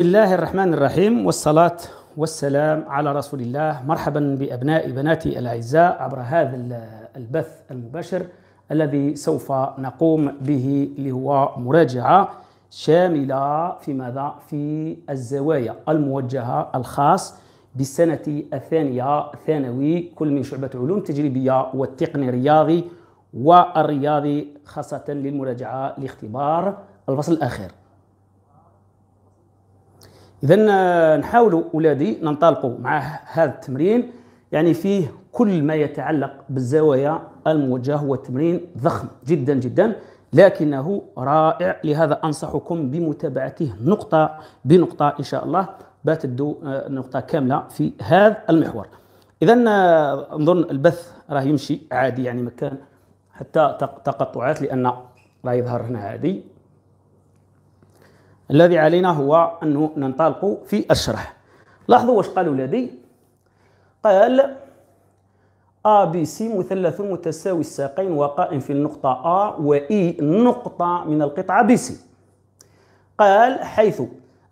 بسم الله الرحمن الرحيم والصلاة والسلام على رسول الله مرحبا بأبناء بناتي الأعزاء عبر هذا البث المباشر الذي سوف نقوم به اللي هو مراجعة شاملة في ماذا؟ في الزوايا الموجهة الخاص بالسنة الثانية ثانوي كل من شعبة علوم تجريبية والتقني الرياضي والرياضي خاصة للمراجعة لاختبار الفصل الأخير اذا نحاولوا اولادي ننطلقوا مع هذا التمرين يعني فيه كل ما يتعلق بالزوايا الموجهه هو تمرين ضخم جدا جدا لكنه رائع لهذا انصحكم بمتابعته نقطه بنقطه ان شاء الله بتدو آه، نقطه كامله في هذا المحور اذا آه، نظن البث راه يمشي عادي يعني مكان حتى تقطعات لان راه يظهر هنا عادي الذي علينا هو أن ننطلق في الشرح لاحظوا واش قال لدي قال A B C مثلث متساوي الساقين وقائم في النقطة A و E نقطة من القطعة B C قال حيث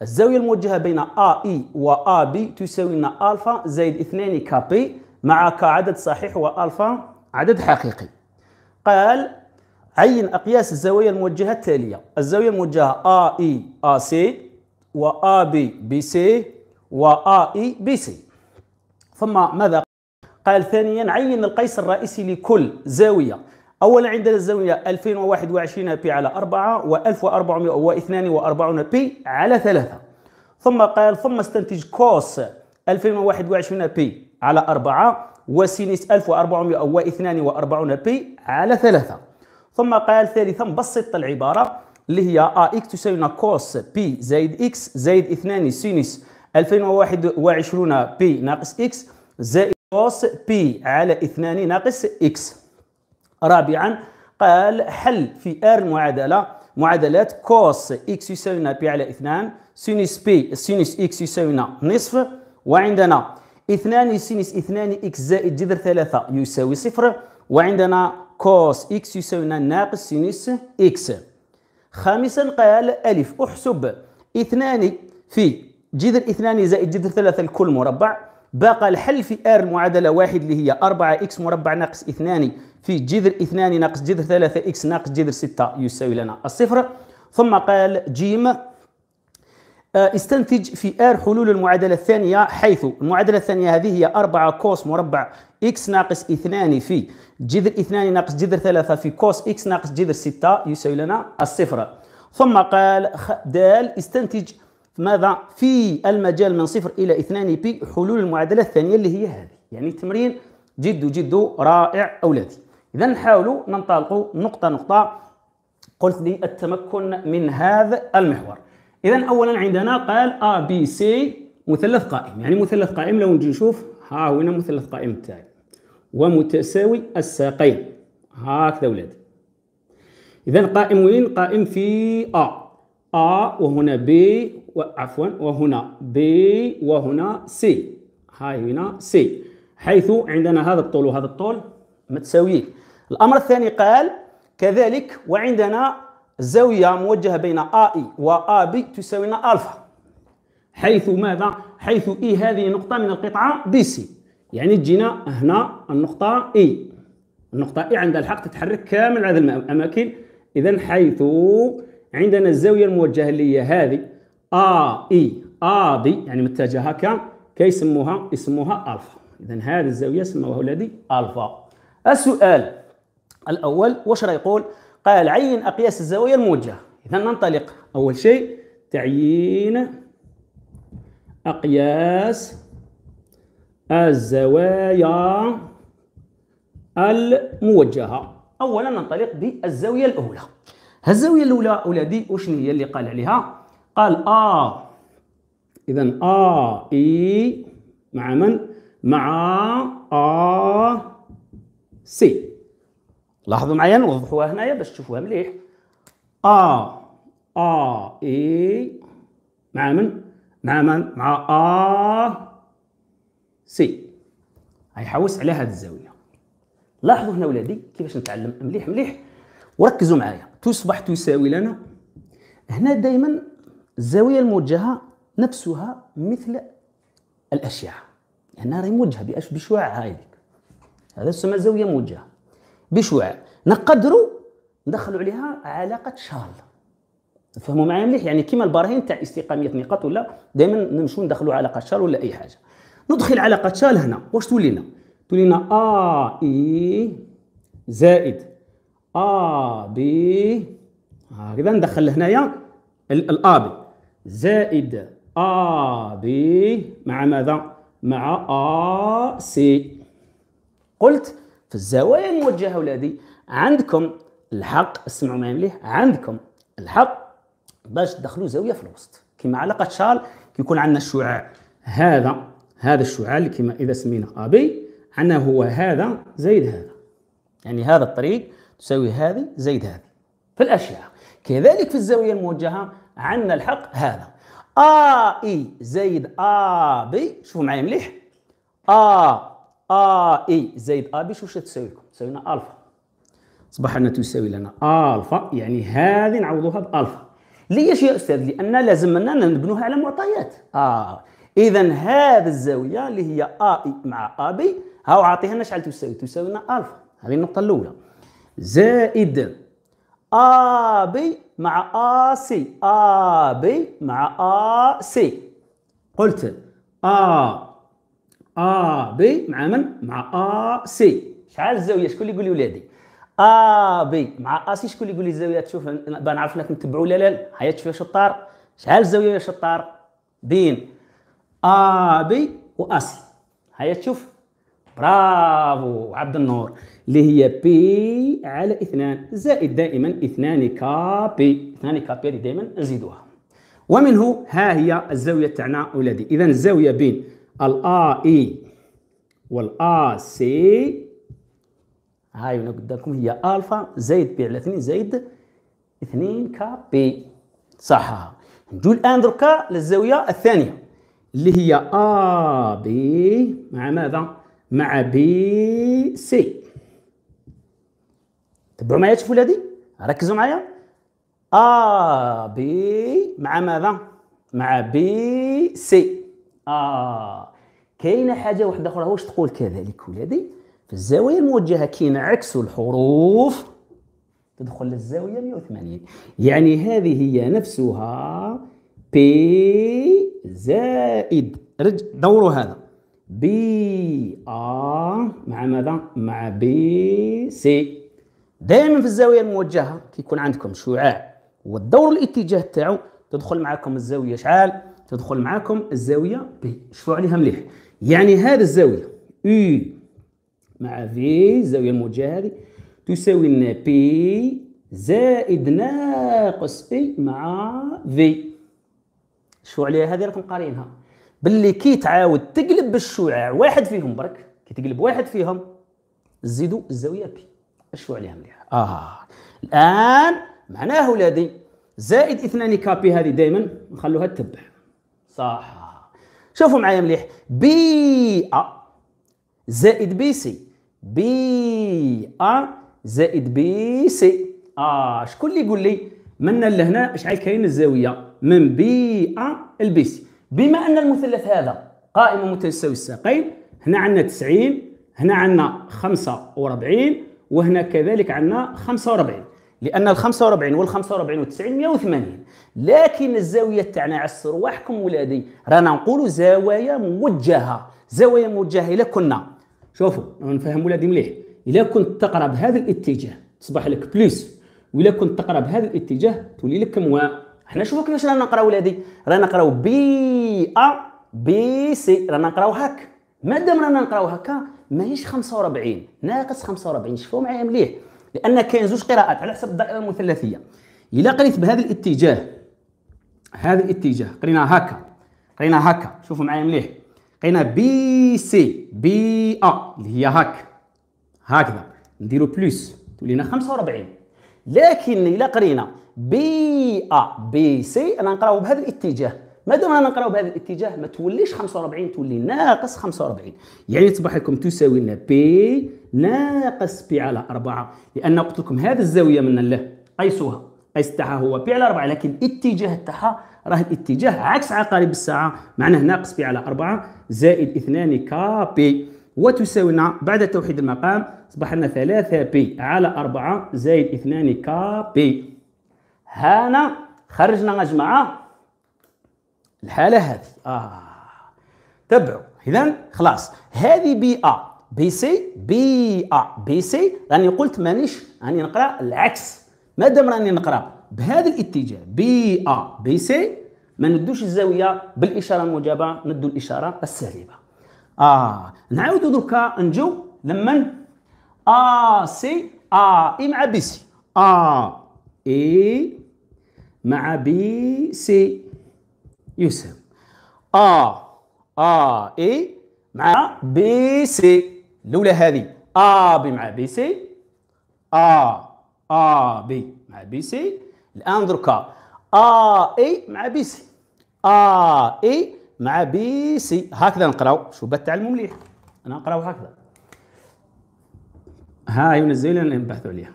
الزاوية الموجهة بين A E و A B تساوي لنا ألفا زائد 2 كابي مع كعدد صحيح وألفا عدد حقيقي قال عين أقياس الزاوية الموجهة التالية الزاوية الموجهة AE AC و AB BC و AE BC ثم ماذا قال ثانيا عين القيس الرئيسي لكل زاوية أولا عندنا الزاوية 2021 بي على 4 و 1442 بي على 3 ثم قال ثم استنتج كوس 2021 بي على 4 وسينس 1442 بي على 3 ثم قال ثالثا بسط العبارة اللي هي ا اكس تساوي كوس بي زائد إكس زائد 2 سينس 2021 بي ناقص إكس زائد كوس بي على 2 ناقص إكس رابعا قال حل في ار المعادله معادلات كوس اكس يساوينا بي على 2 سينس بي سينس اكس يساوينا نصف وعندنا 2 سينس 2 اكس زائد جذر 3 يساوي صفر وعندنا كوس إكس يساوي ناقص سينيس إكس خامسا قال ألف أحسب اثنان في جذر اثنان زائد جذر ثلاثة الكل مربع باقى الحل في ار المعادله واحد اللي هي 4 اكس مربع ناقص اثنان في جذر اثنان ناقص جذر ثلاثة اكس ناقص جذر ستة يساوي لنا الصفر ثم قال جيم آه، استنتج في ار حلول المعادله الثانيه حيث المعادله الثانيه هذه هي 4 كوس مربع اكس ناقص 2 في جذر 2 ناقص جذر 3 في كوس اكس ناقص جذر 6 يساوي لنا الصفر ثم قال دال استنتج ماذا في المجال من صفر الى 2 بي حلول المعادله الثانيه اللي هي هذه يعني تمرين جد جد رائع اولادي اذا نحاولوا ننطلقوا نقطه نقطه قلت لي التمكن من هذا المحور اذا اولا عندنا قال ا بي سي مثلث قائم يعني مثلث قائم لو نجي نشوف ها هنا مثلث قائم تاعي ومتساوي الساقين هكذا ولاد اذا قائم وين قائم في ا ا وهنا بي عفوا وهنا بي وهنا سي هاي هنا سي حيث عندنا هذا الطول وهذا الطول متساويين الامر الثاني قال كذلك وعندنا الزاوية موجهة بين اي وابي تساوينا الفا حيث ماذا؟ حيث اي e هذه نقطة من القطعة بي سي يعني تجينا هنا النقطة اي e. النقطة اي e عندها الحق تتحرك كامل هذه الاماكن اذا حيث عندنا الزاوية الموجهة اللي هي هذه ا اي ا بي يعني متجهة هكا كيسموها يسموها الفا اذا هذه الزاوية سموها ولدي الفا السؤال الاول واش راه يقول؟ قال عين أقياس الزاوية الموجهة إذا ننطلق أول شيء تعيين أقياس الزوايا الموجهة أولا ننطلق بالزاوية الأولى الزاوية الأولى أولادي وش هي اللي قال عليها قال آ إذا آ إي مع من مع آ سي لاحظوا معايا نوضحوها هنايا باش تشوفوها مليح ا آه. ا آه. اي مع من مع من مع ا آه. سي حوس على هذه الزاويه لاحظوا هنا ولادي كيفاش نتعلم مليح مليح وركزوا معايا تصبح تساوي لنا هنا دائما الزاويه الموجهه نفسها مثل الاشعه هنا راهي موجهه بشعاع هذيك هذا يسمى زاويه موجهه بشعاع نقدروا ندخلوا عليها علاقه شال تفهموا معايا مليح يعني كيما البراهين تاع استقاميه نقاط ولا دائما نمشوا ندخلوا علاقه شال ولا اي حاجه ندخل علاقه شال هنا واش تولينا تولينا ا آه اي زائد ا آه بي هكذا ندخل هنايا الابي زائد ا بي مع ماذا مع ا سي قلت في الزوايا الموجهه ولادي عندكم الحق اسمعوا معايا مليح عندكم الحق باش تدخلوا زاويه في الوسط كما على شال كيكون عندنا الشعاع هذا هذا الشعاع اللي كما اذا سميناه ابي عندنا هو هذا زائد هذا يعني هذا الطريق تساوي هذه زائد هذه في الاشعه كذلك في الزاويه الموجهه عندنا الحق هذا آ اي زائد ا بي شوفوا معايا مليح ا ا اي زائد ا بي شوف تساوي لكم تساوي لنا الفا اصبح انها تساوي لنا الفا يعني هذه نعوضوها بالفا ليش يا استاذ لان لازم لنا نبنوها على معطيات اه اذا هذه الزاويه اللي هي ا اي مع ا بي هاو عاطيها لنا شحال تساوي تساوي لنا الفا هذه النقطه الاولى زائد ا بي مع ا سي ا بي مع ا سي قلت ا ا بي مع من مع ا سي شحال الزاويه شكون اللي يقول لي ولادي ا بي مع ا سي شكون اللي يقول لي الزاويه تشوف بنعرف انك متبع ولا لا هيا تشوف يا شطار شحال الزاويه يا شطار بين ا بي و سي هيا تشوف برافو عبد النور اللي هي بي على اثنان زائد دائما اثنان كابي اثنان كابي دائما نزيدوها ومنه ها هي الزاويه تاعنا ولادي اذا الزاويه بين الآ إي والآ سي هاي هنا قدامكم هي ألفا زائد بي على 2 زائد 2 كا بي صح نجو الآن دركا للزاوية الثانية اللي هي آ بي مع ماذا؟ مع بي سي تبعوا معايا تشوفوا ولادي ركزوا معايا آ بي مع ماذا؟ مع بي سي اه كاينه حاجه واحده اخرى واش تقول كذلك ولادي في الزاويه الموجهه كاين عكس الحروف تدخل للزاويه 180 يعني هذه هي نفسها بي زائد رج دوروا هذا بي ا آه. مع ماذا مع بي سي دائما في الزاويه الموجهه كيكون عندكم شعاع والدور الاتجاه تاعو تدخل معكم الزاويه شعال تدخل معاكم الزاوية بي شوفوا عليها مليح يعني هذه الزاوية U مع V الزاوية الموجهة هذه تساوي لنا بي زائد ناقص بي مع في شوفوا عليها هذه راكم قارينها باللي كي تعاود تقلب بالشعاع واحد فيهم برك كي تقلب واحد فيهم زيدوا الزاويه بي شوفوا عليها مليح اه الان معناه ولادي زائد اثنان كابي هذه دائما نخلوها تتبع صح شوفوا معايا مليح بي ا آه. زائد بي سي بي ا زائد بي سي اه شكون اللي يقول لي من لهنا شحال كاين الزاويه من بي ا لبي سي بما ان المثلث هذا قائم متساوي الساقين هنا عندنا 90 هنا عندنا 45 وهنا كذلك عندنا 45 لان ال 45 وال 45 وال 90 180 لكن الزاويه تاعنا على واحكم ولادي رانا نقولوا زوايا موجهه زوايا موجهه الا كنا شوفوا نفهم ولادي مليح الا كنت تقرا بهذا الاتجاه تصبح لك بليس والا كنت تقرا بهذا الاتجاه تولي لك موا حنا شوفوا كيفاش رانا نقراو ولادي رانا نقراو بي ا بي سي رانا نقراو هاك مادام رانا نقراو هكا ماهيش 45 ناقص 45 شوفوا معايا مليح لان كاين زوج قراءات على حسب الدائره المثلثيه الا قريت بهذا الاتجاه هذا الاتجاه قرينا هكا قرينا هكا شوفوا معايا مليح قرينا بي سي بي ا اللي هي هاك هكذا نديرو بلوس تولينا 45 لكن الا قرينا بي ا بي سي انا نقراو بهذا الاتجاه ما دام انا نقراو بهذا الاتجاه ما توليش 45 تولي ناقص 45 يعني تصبح لكم تساوي لنا بي ناقص بي على 4 لان قلت لكم هذه الزاويه من الله قيسوها قيس تاعها هو بي على 4 لكن الاتجاه تاعها راه الاتجاه عكس عقارب الساعه معناه ناقص بي على 4 زائد 2 كا بي وتساوي لنا بعد توحيد المقام اصبح لنا 3 بي على 4 زائد 2 كا بي هنا خرجنا مجموعه الحاله هذه اه تبعوا اذا خلاص هذه بي ا بي سي بي ا بي سي راني قلت مانيش راني نقرا العكس مادام راني نقرا بهذا الاتجاه بي ا بي سي ما ندوش الزاويه بالاشاره الموجبه ندو الاشاره السالبه اه نعاودو دركا نجو لمن ا سي ا اي مع بي سي ا اي مع بي سي يساوي ا ا اي مع بي سي الاولى هذه ا بي مع بي سي ا ا بي مع بي سي الان دركا ا اي مع بي سي ا اي مع بي سي هكذا نقراو شو بتعلموا مليح انا نقراو هكذا ها عيون الزاويه اللي نبحثوا عليها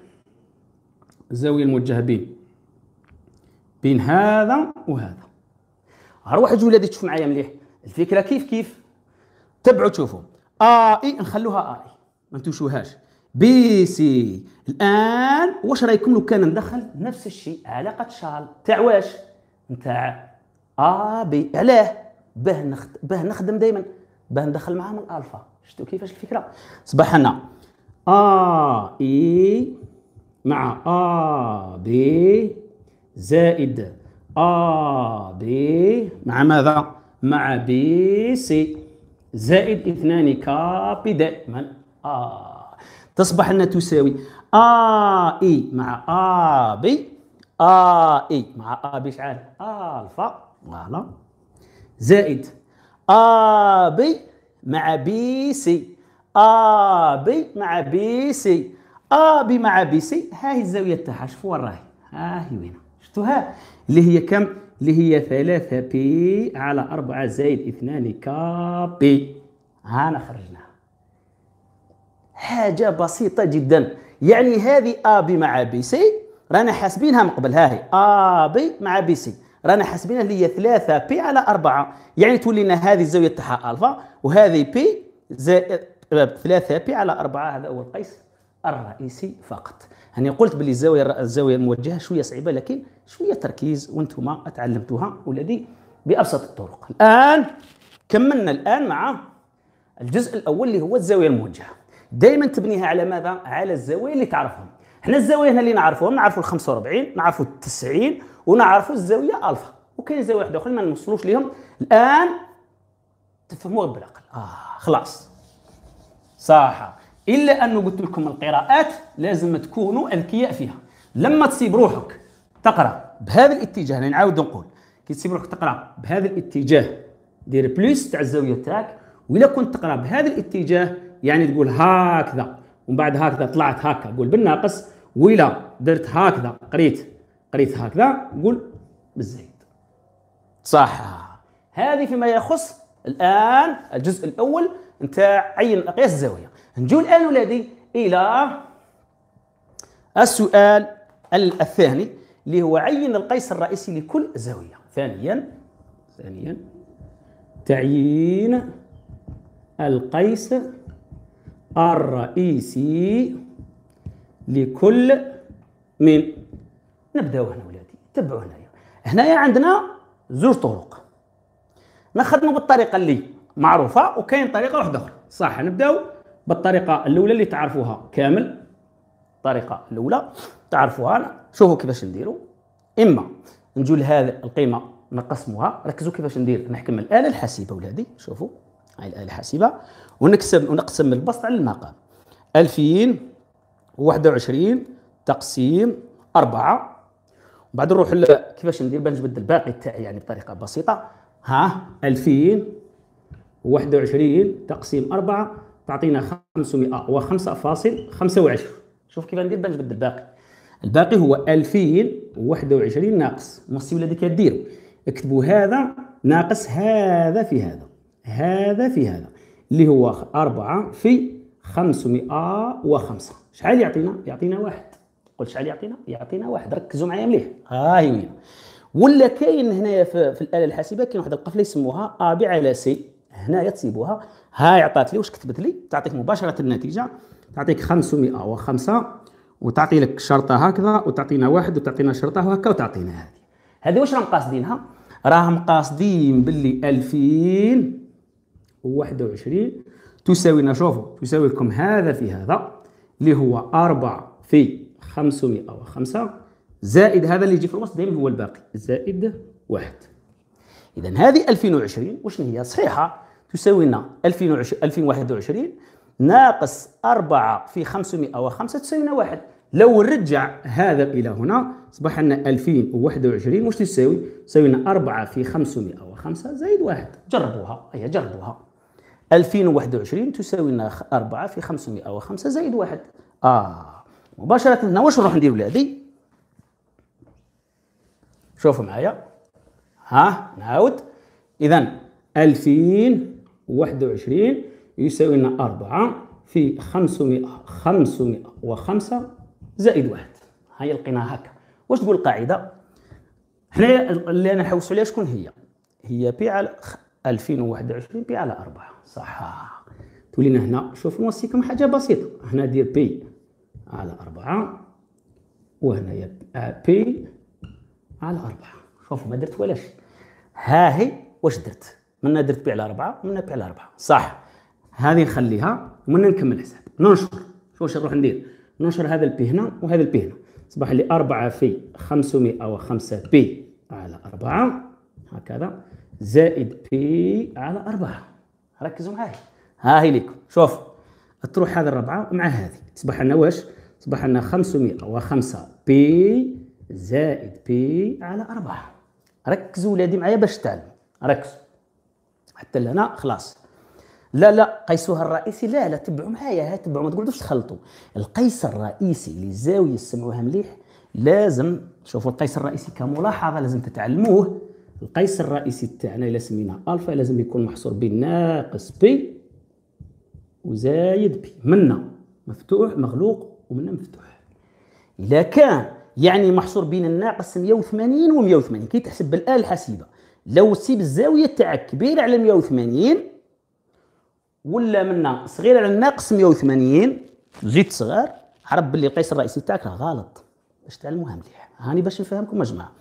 الزاويه الموجهه بين بين هذا وهذا غير واحد ولادي تشوف معايا مليح الفكره كيف كيف تبعوا تشوفوا ا آه، اي نخلوها ا آه، اي ما نتوشوهاش بي سي الان واش رايكم لو كان ندخل نفس الشيء علاقه شال تاع واش نتاع ا بي علاه باه نخد... باه نخدم دائما باه ندخل معاهم الالفا شفتوا كيفاش الفكره صباح هنا ا اي مع ا بي زائد A آه، B مع ماذا؟ مع B C زائد اثنان كابيدا من آه. A تصبح أنها تساوي A E مع A B A E مع A B شعال ألفا فوالا زائد A B مع B C A B مع B C A B مع B C ها هي الزاوية تاعها شوفوا وين راهي ها هي وين شفتوها اللي هي كم اللي هي 3 بي على 4 زائد 2 بي هانا خرجناها حاجه بسيطه جدا يعني هذه ا بي مع بي سي رانا حاسبينها من قبل ها هي ا بي مع بي سي رانا حاسبينها اللي هي 3 بي على 4 يعني تولي لنا هذه الزاويه تاعها الفا وهذه بي زائد 3 آه، بي على 4 هذا هو القيس الرئيسي فقط يعني قلت باللي الزاويه الزاويه الموجهه شويه صعيبه لكن شويه تركيز وانتم تعلمتوها والذي بابسط الطرق الان كملنا الان مع الجزء الاول اللي هو الزاويه الموجهه دائما تبنيها على ماذا على الزاويه اللي تعرفهم احنا الزوايا هنا اللي نعرفهم نعرفوا ال 45 نعرفوا ال 90 ونعرفوا الزاويه الفا وكاين زاويه واحده اخرى ما نوصلوش ليهم الان تفهموا بالعقل اه خلاص صح الا انه قلت لكم القراءات لازم تكونوا اذكياء فيها لما تسيب روحك تقرا بهذا الاتجاه يعني نعاود نقول كي تسيب روحك تقرا بهذا الاتجاه دير بليس تاع الزاويه تاعك واذا كنت تقرا بهذا الاتجاه يعني تقول هكذا ومن بعد هكذا طلعت هكا قول بالناقص وإلا درت هكذا قريت قريت هكذا قول بالزايد صح هذه فيما يخص الان الجزء الاول نتاع عين قياس الزاويه نجيو الآن ولادي إلى السؤال الثاني اللي هو عين القيس الرئيسي لكل زاوية ثانيا ثانيا تعيين القيس الرئيسي لكل من نبداو هنا ولادي تبعوا هنايا هنايا عندنا زوج طرق نخدموا بالطريقه اللي معروفه وكاين طريقه واحده اخرى صح نبداو بالطريقه الاولى اللي تعرفوها كامل الطريقه الاولى تعرفوها شوفوا كيفاش نديروا اما نجوا لهذه القيمه نقسموها ركزوا كيفاش ندير نحكم الاله الحاسبه ولادي شوفوا هاي الاله الحاسبه ونكسب ونقسم البسط على المقام 2021 تقسيم 4 وبعد نروح كيفاش ندير باش نبدل الباقي تاعي يعني بطريقه بسيطه ها 2021 تقسيم 4 تعطينا 505.25 شوف كيف ندير باش نبدل الباقي الباقي هو 2021 ناقص مصي ولادي كديروا اكتبوا هذا ناقص هذا في هذا هذا في هذا اللي هو 4 في 505 شحال يعطينا يعطينا واحد قلت شحال يعطينا يعطينا واحد ركزوا معايا مليح ها هي وين ولا كاين هنايا في, في الاله الحاسبه كاين واحد القفله يسموها ا بي على سي هنايا تصيبوها هاي عطات لي واش كتبت لي تعطيك مباشره النتيجه تعطيك 505 وتعطي لك شرطه هكذا وتعطينا واحد وتعطينا شرطه هكا وتعطينا هذه هذه واش راهم قاصدينها راهم قاصدين باللي 2021 تساوينا شوفوا تساوي لكم هذا في هذا اللي هو 4 في 505 زائد هذا اللي يجي في الوسط دائما هو الباقي زائد واحد اذا هذه 2020 واش هي صحيحه تساوي لنا 2021 ناقص 4 في 505 تساوي لنا 1 لو نرجع هذا الى هنا اصبح لنا 2021 واش تساوي؟ تساوي لنا 4 في 505 زائد 1 جربوها هيا جربوها 2021 تساوي لنا 4 في 505 زائد 1 اه مباشرة هنا واش نروح ندير ولادي؟ شوفوا معايا ها نعاود اذا 2000 21 يساوي لنا 4 في 500 505 زائد 1 هاي لقيناها هكا واش تقول القاعده حنايا اللي انا نحوسوا عليها شكون هي هي بي على 2021 بي على 4 صح تولينا هنا شوف نوصيكم حاجه بسيطه هنا دير بي على 4 وهنا آه، بي على 4 شوفوا ما درت ولا شيء ها هي واش درت منا درت بيع على اربعه منا بيع على اربعه صح هذه نخليها ومنا نكمل الحساب ننشر شو واش نروح ندير ننشر هذا البي هنا وهذا البي هنا صباح لي 4 في 505 بي على 4 هكذا زائد بي على 4 ركزوا معايا ها هي لكم شوف تروح هذه الربعه مع هذه تصبح لنا واش تصبح لنا 505 بي زائد بي على 4 ركزوا ولادي معايا باش تعلموا ركزوا حتى لهنا خلاص لا لا قيسها الرئيسي لا لا تبعوا معايا ها تبعوا ما تقولوش تخلطوا القيس الرئيسي للزاوية سمعوها مليح لازم شوفوا القيس الرئيسي كملاحظة لازم تتعلموه القيس الرئيسي تاعنا إلا سميناه ألفا لازم يكون محصور بين ناقص بي وزايد بي منا مفتوح مغلوق ومنا مفتوح إذا كان يعني محصور بين الناقص 180 و 180 كي تحسب بالآلة الحاسبة لو سيب الزاويه تاعك كبيره على 180 ولا منا صغيرة على ناقص 180 زيد صغار عرف باللي القيس الرئيسي تاعك راه غلط باش تعلموها مليح هاني باش نفهمكم يا جماعه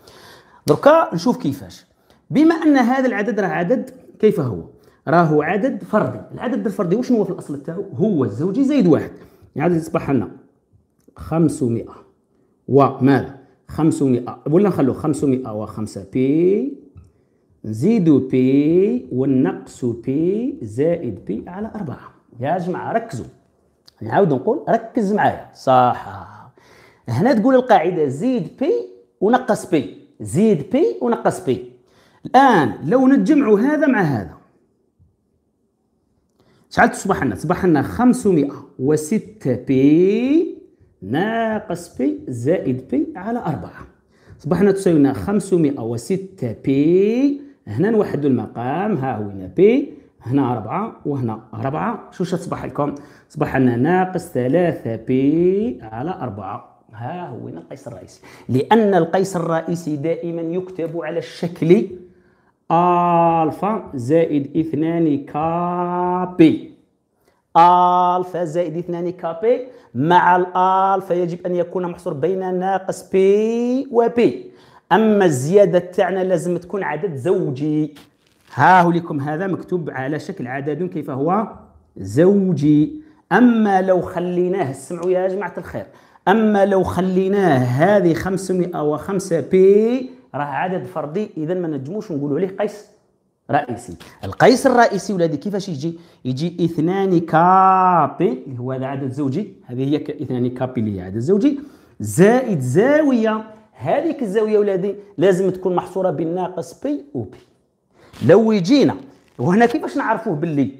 دركا نشوف كيفاش بما ان هذا العدد راه عدد كيف هو راهو عدد فردي العدد الفردي وشنو هو في الاصل تاعو هو الزوجي زائد واحد يعني يصبح لنا 500 وماذا 500 ولا نخلو 505 بي زيدوا بي ونقصوا بي زائد بي على أربعة يا جماعة ركزوا نعاود نقول ركز معايا صح هنا تقول القاعدة زيد بي ونقص بي زيد بي ونقص بي الآن لو نجمعوا هذا مع هذا شحال تصبح لنا؟ تصبح لنا 506 بي ناقص بي زائد بي على 4 أصبحنا تساوينا 506 بي هنا نوحدوا المقام ها هو بي هنا ربعة وهنا ربعة شو تصبح لكم صبح لنا ناقص ثلاثة بي على أربعة ها هو القيس الرئيسي لأن القيس الرئيسي دائما يكتب على الشكل ألفا زائد اثنان كابي ألفا زائد اثنان كابي مع الألفا يجب أن يكون محصور بين ناقص بي وبي اما الزياده تاعنا لازم تكون عدد زوجي ها هو لكم هذا مكتوب على شكل عدد كيف هو زوجي اما لو خليناه اسمعوا يا جماعه الخير اما لو خليناه هذه 505 بي راه عدد فردي اذا ما نجموش نقولوا عليه قيس رئيسي القيس الرئيسي ولادي كيفاش يجي يجي اثنان كابي اللي هو هذا عدد زوجي هذه هي اثنان كابي اللي هي عدد زوجي زائد زاويه هذيك الزاويه ولادي لازم تكون محصوره بين ناقص بي وبي لو يجينا وهنا كيفاش نعرفوه باللي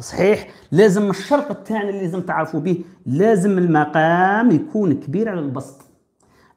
صحيح لازم الشرط التاني اللي لازم تعرفوا به لازم المقام يكون كبير على البسط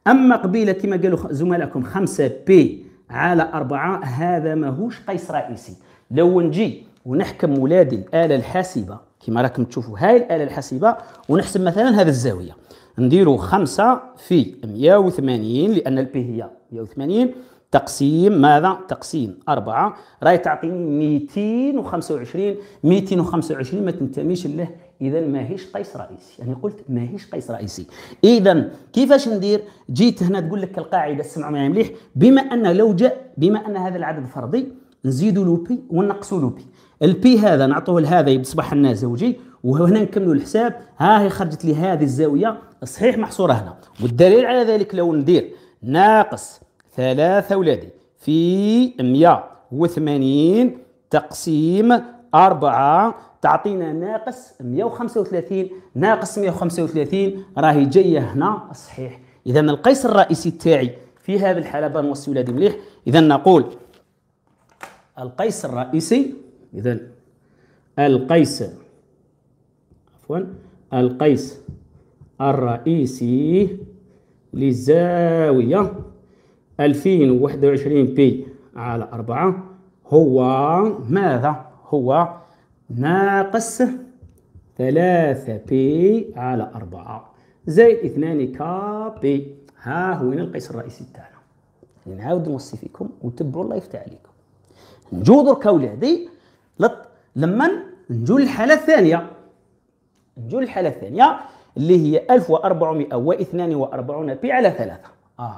اما قبيله كما قالوا زملائكم 5 بي على 4 هذا ماهوش قيس رئيسي لو نجي ونحكم ولادي الاله الحاسبه كما راكم تشوفوا هاي الاله الحاسبه ونحسب مثلا هذه الزاويه نديرو خمسة في 180 لأن البي هي 180 تقسيم ماذا؟ تقسيم أربعة راهي تعطيني 225 225 ما تنتميش له إذا ماهيش قيس رئيسي يعني قلت ماهيش قيس رئيسي إذا كيفاش ندير؟ جيت هنا تقول لك القاعدة اسمعوا معايا مليح بما أن لو جاء بما أن هذا العدد فردي نزيدوا لوبي ونقصوا لوبي البي هذا نعطوه لهذا يصبح لنا زوجي وهنا نكملوا الحساب ها هي خرجت لي هذه الزاويه صحيح محصوره هنا والدليل على ذلك لو ندير ناقص ثلاثة ولادي في 180 تقسيم 4 تعطينا ناقص 135 ناقص 135 راهي جايه هنا صحيح اذا القيس الرئيسي تاعي في هذه الحاله بنوصي ولادي مليح اذا نقول القيس الرئيسي اذا القيس عفوا القيس الرئيسي للزاوية 2021 بي على 4 هو ماذا؟ هو ناقص 3 بي على 4 زائد 2 بي ها هو القيس الرئيسي تاعنا نعاود نوصي فيكم وتبعوا الله يفتح عليكم نجو درك اولادي لما نجو للحالة الثانية نجيو للحالة الثانية اللي هي 1442 بي على 3 آه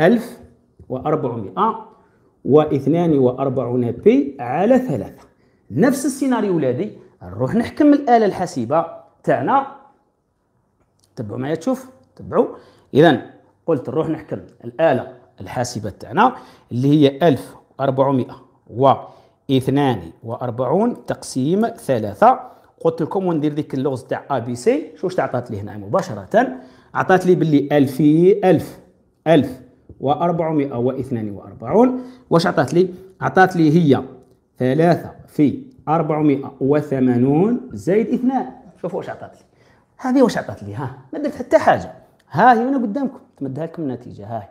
1442 بي على 3 نفس السيناريو ولادي نروح نحكم الآلة الحاسبة تاعنا تبعوا معايا تشوف تبعوا إذا قلت نروح نحكم الآلة الحاسبة تاعنا اللي هي 1442 تقسيم 3 قلت لكم وندير ديك اللغز تاع ا بي سي شو واش عطات لي هنا مباشره عطات لي باللي 1000 1000 1442 واش عطات لي عطات لي هي 3 في 480 زائد 2 شوفوا واش عطات لي هذه واش عطات لي ها ما درت حتى حاجه ها هي وانا قدامكم تمدها لكم النتيجه ها هي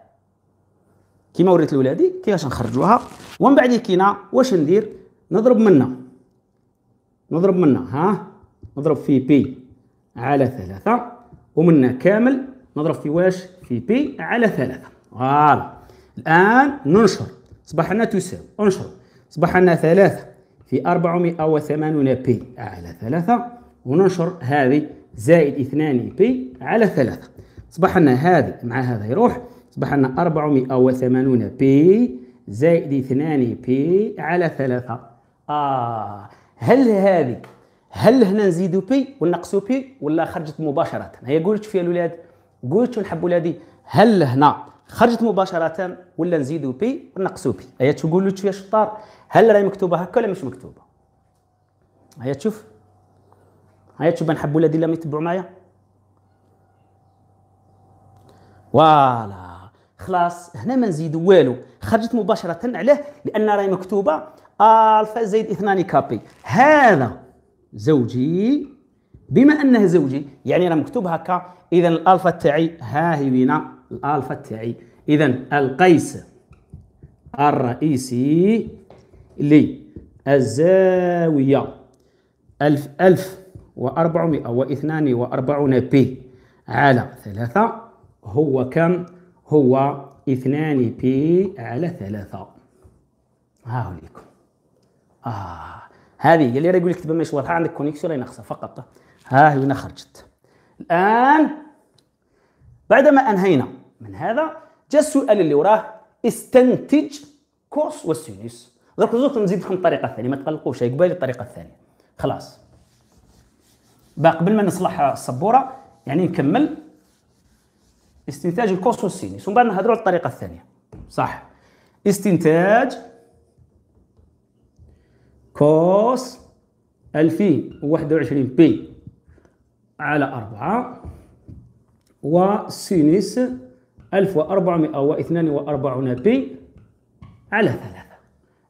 كيما وريت لولادي كيفاش نخرجوها ومن بعد كينا واش ندير نضرب منها نضرب منها ها نضرب في بي على ثلاثة ومنا كامل نضرب في واش في بي على ثلاثة فوالا الآن ننشر أصبح لنا تساوي انشر أصبح لنا ثلاثة في 480 بي على ثلاثة وننشر هذه زائد 2 بي على ثلاثة أصبح لنا هذه مع هذا يروح أصبح لنا 480 بي زائد 2 بي على ثلاثة آه هل هذه هل هنا نزيدو بي ولا نقصو بي ولا خرجت مباشره هي قلت في الولاد قلت ونحب ولادي هل هنا خرجت مباشره ولا نزيدو بي ونقصو بي هي تقول يا الشطار هل راهي مكتوبه هكا ولا مش مكتوبه هيا تشوف هيا تشوف نحب ولادي لما يتبعوا معايا فوالا خلاص هنا ما نزيدو والو خرجت مباشره علاه لان راهي مكتوبه الفا زائد اثنان كابي هذا زوجي بما انه زوجي يعني انا مكتوب هكا اذا الالفا تاعي ها هي بنا الالفا تاعي اذا القيس الرئيسي للزاويه الف الف واربعمائة واثنان واربعون بي على ثلاثة هو كم هو اثنان بي على ثلاثة ها هو اه هذه اللي يقول لك تبى ماشي واضحه عندك كونيكسيون راهي ناقصه فقط ها هنا خرجت الان بعدما انهينا من هذا جاء السؤال اللي وراه استنتج كورس والسينوس درك زوك نزيد لكم الطريقه الثانيه ما تقلقوش هي قبالي الطريقه الثانيه خلاص باقي قبل ما نصلح السبوره يعني نكمل استنتاج الكورس والسينوس ومن بعد نهضروا على الطريقه الثانيه صح استنتاج كوس 2021 بي على 4 واثنان 1442 بي على 3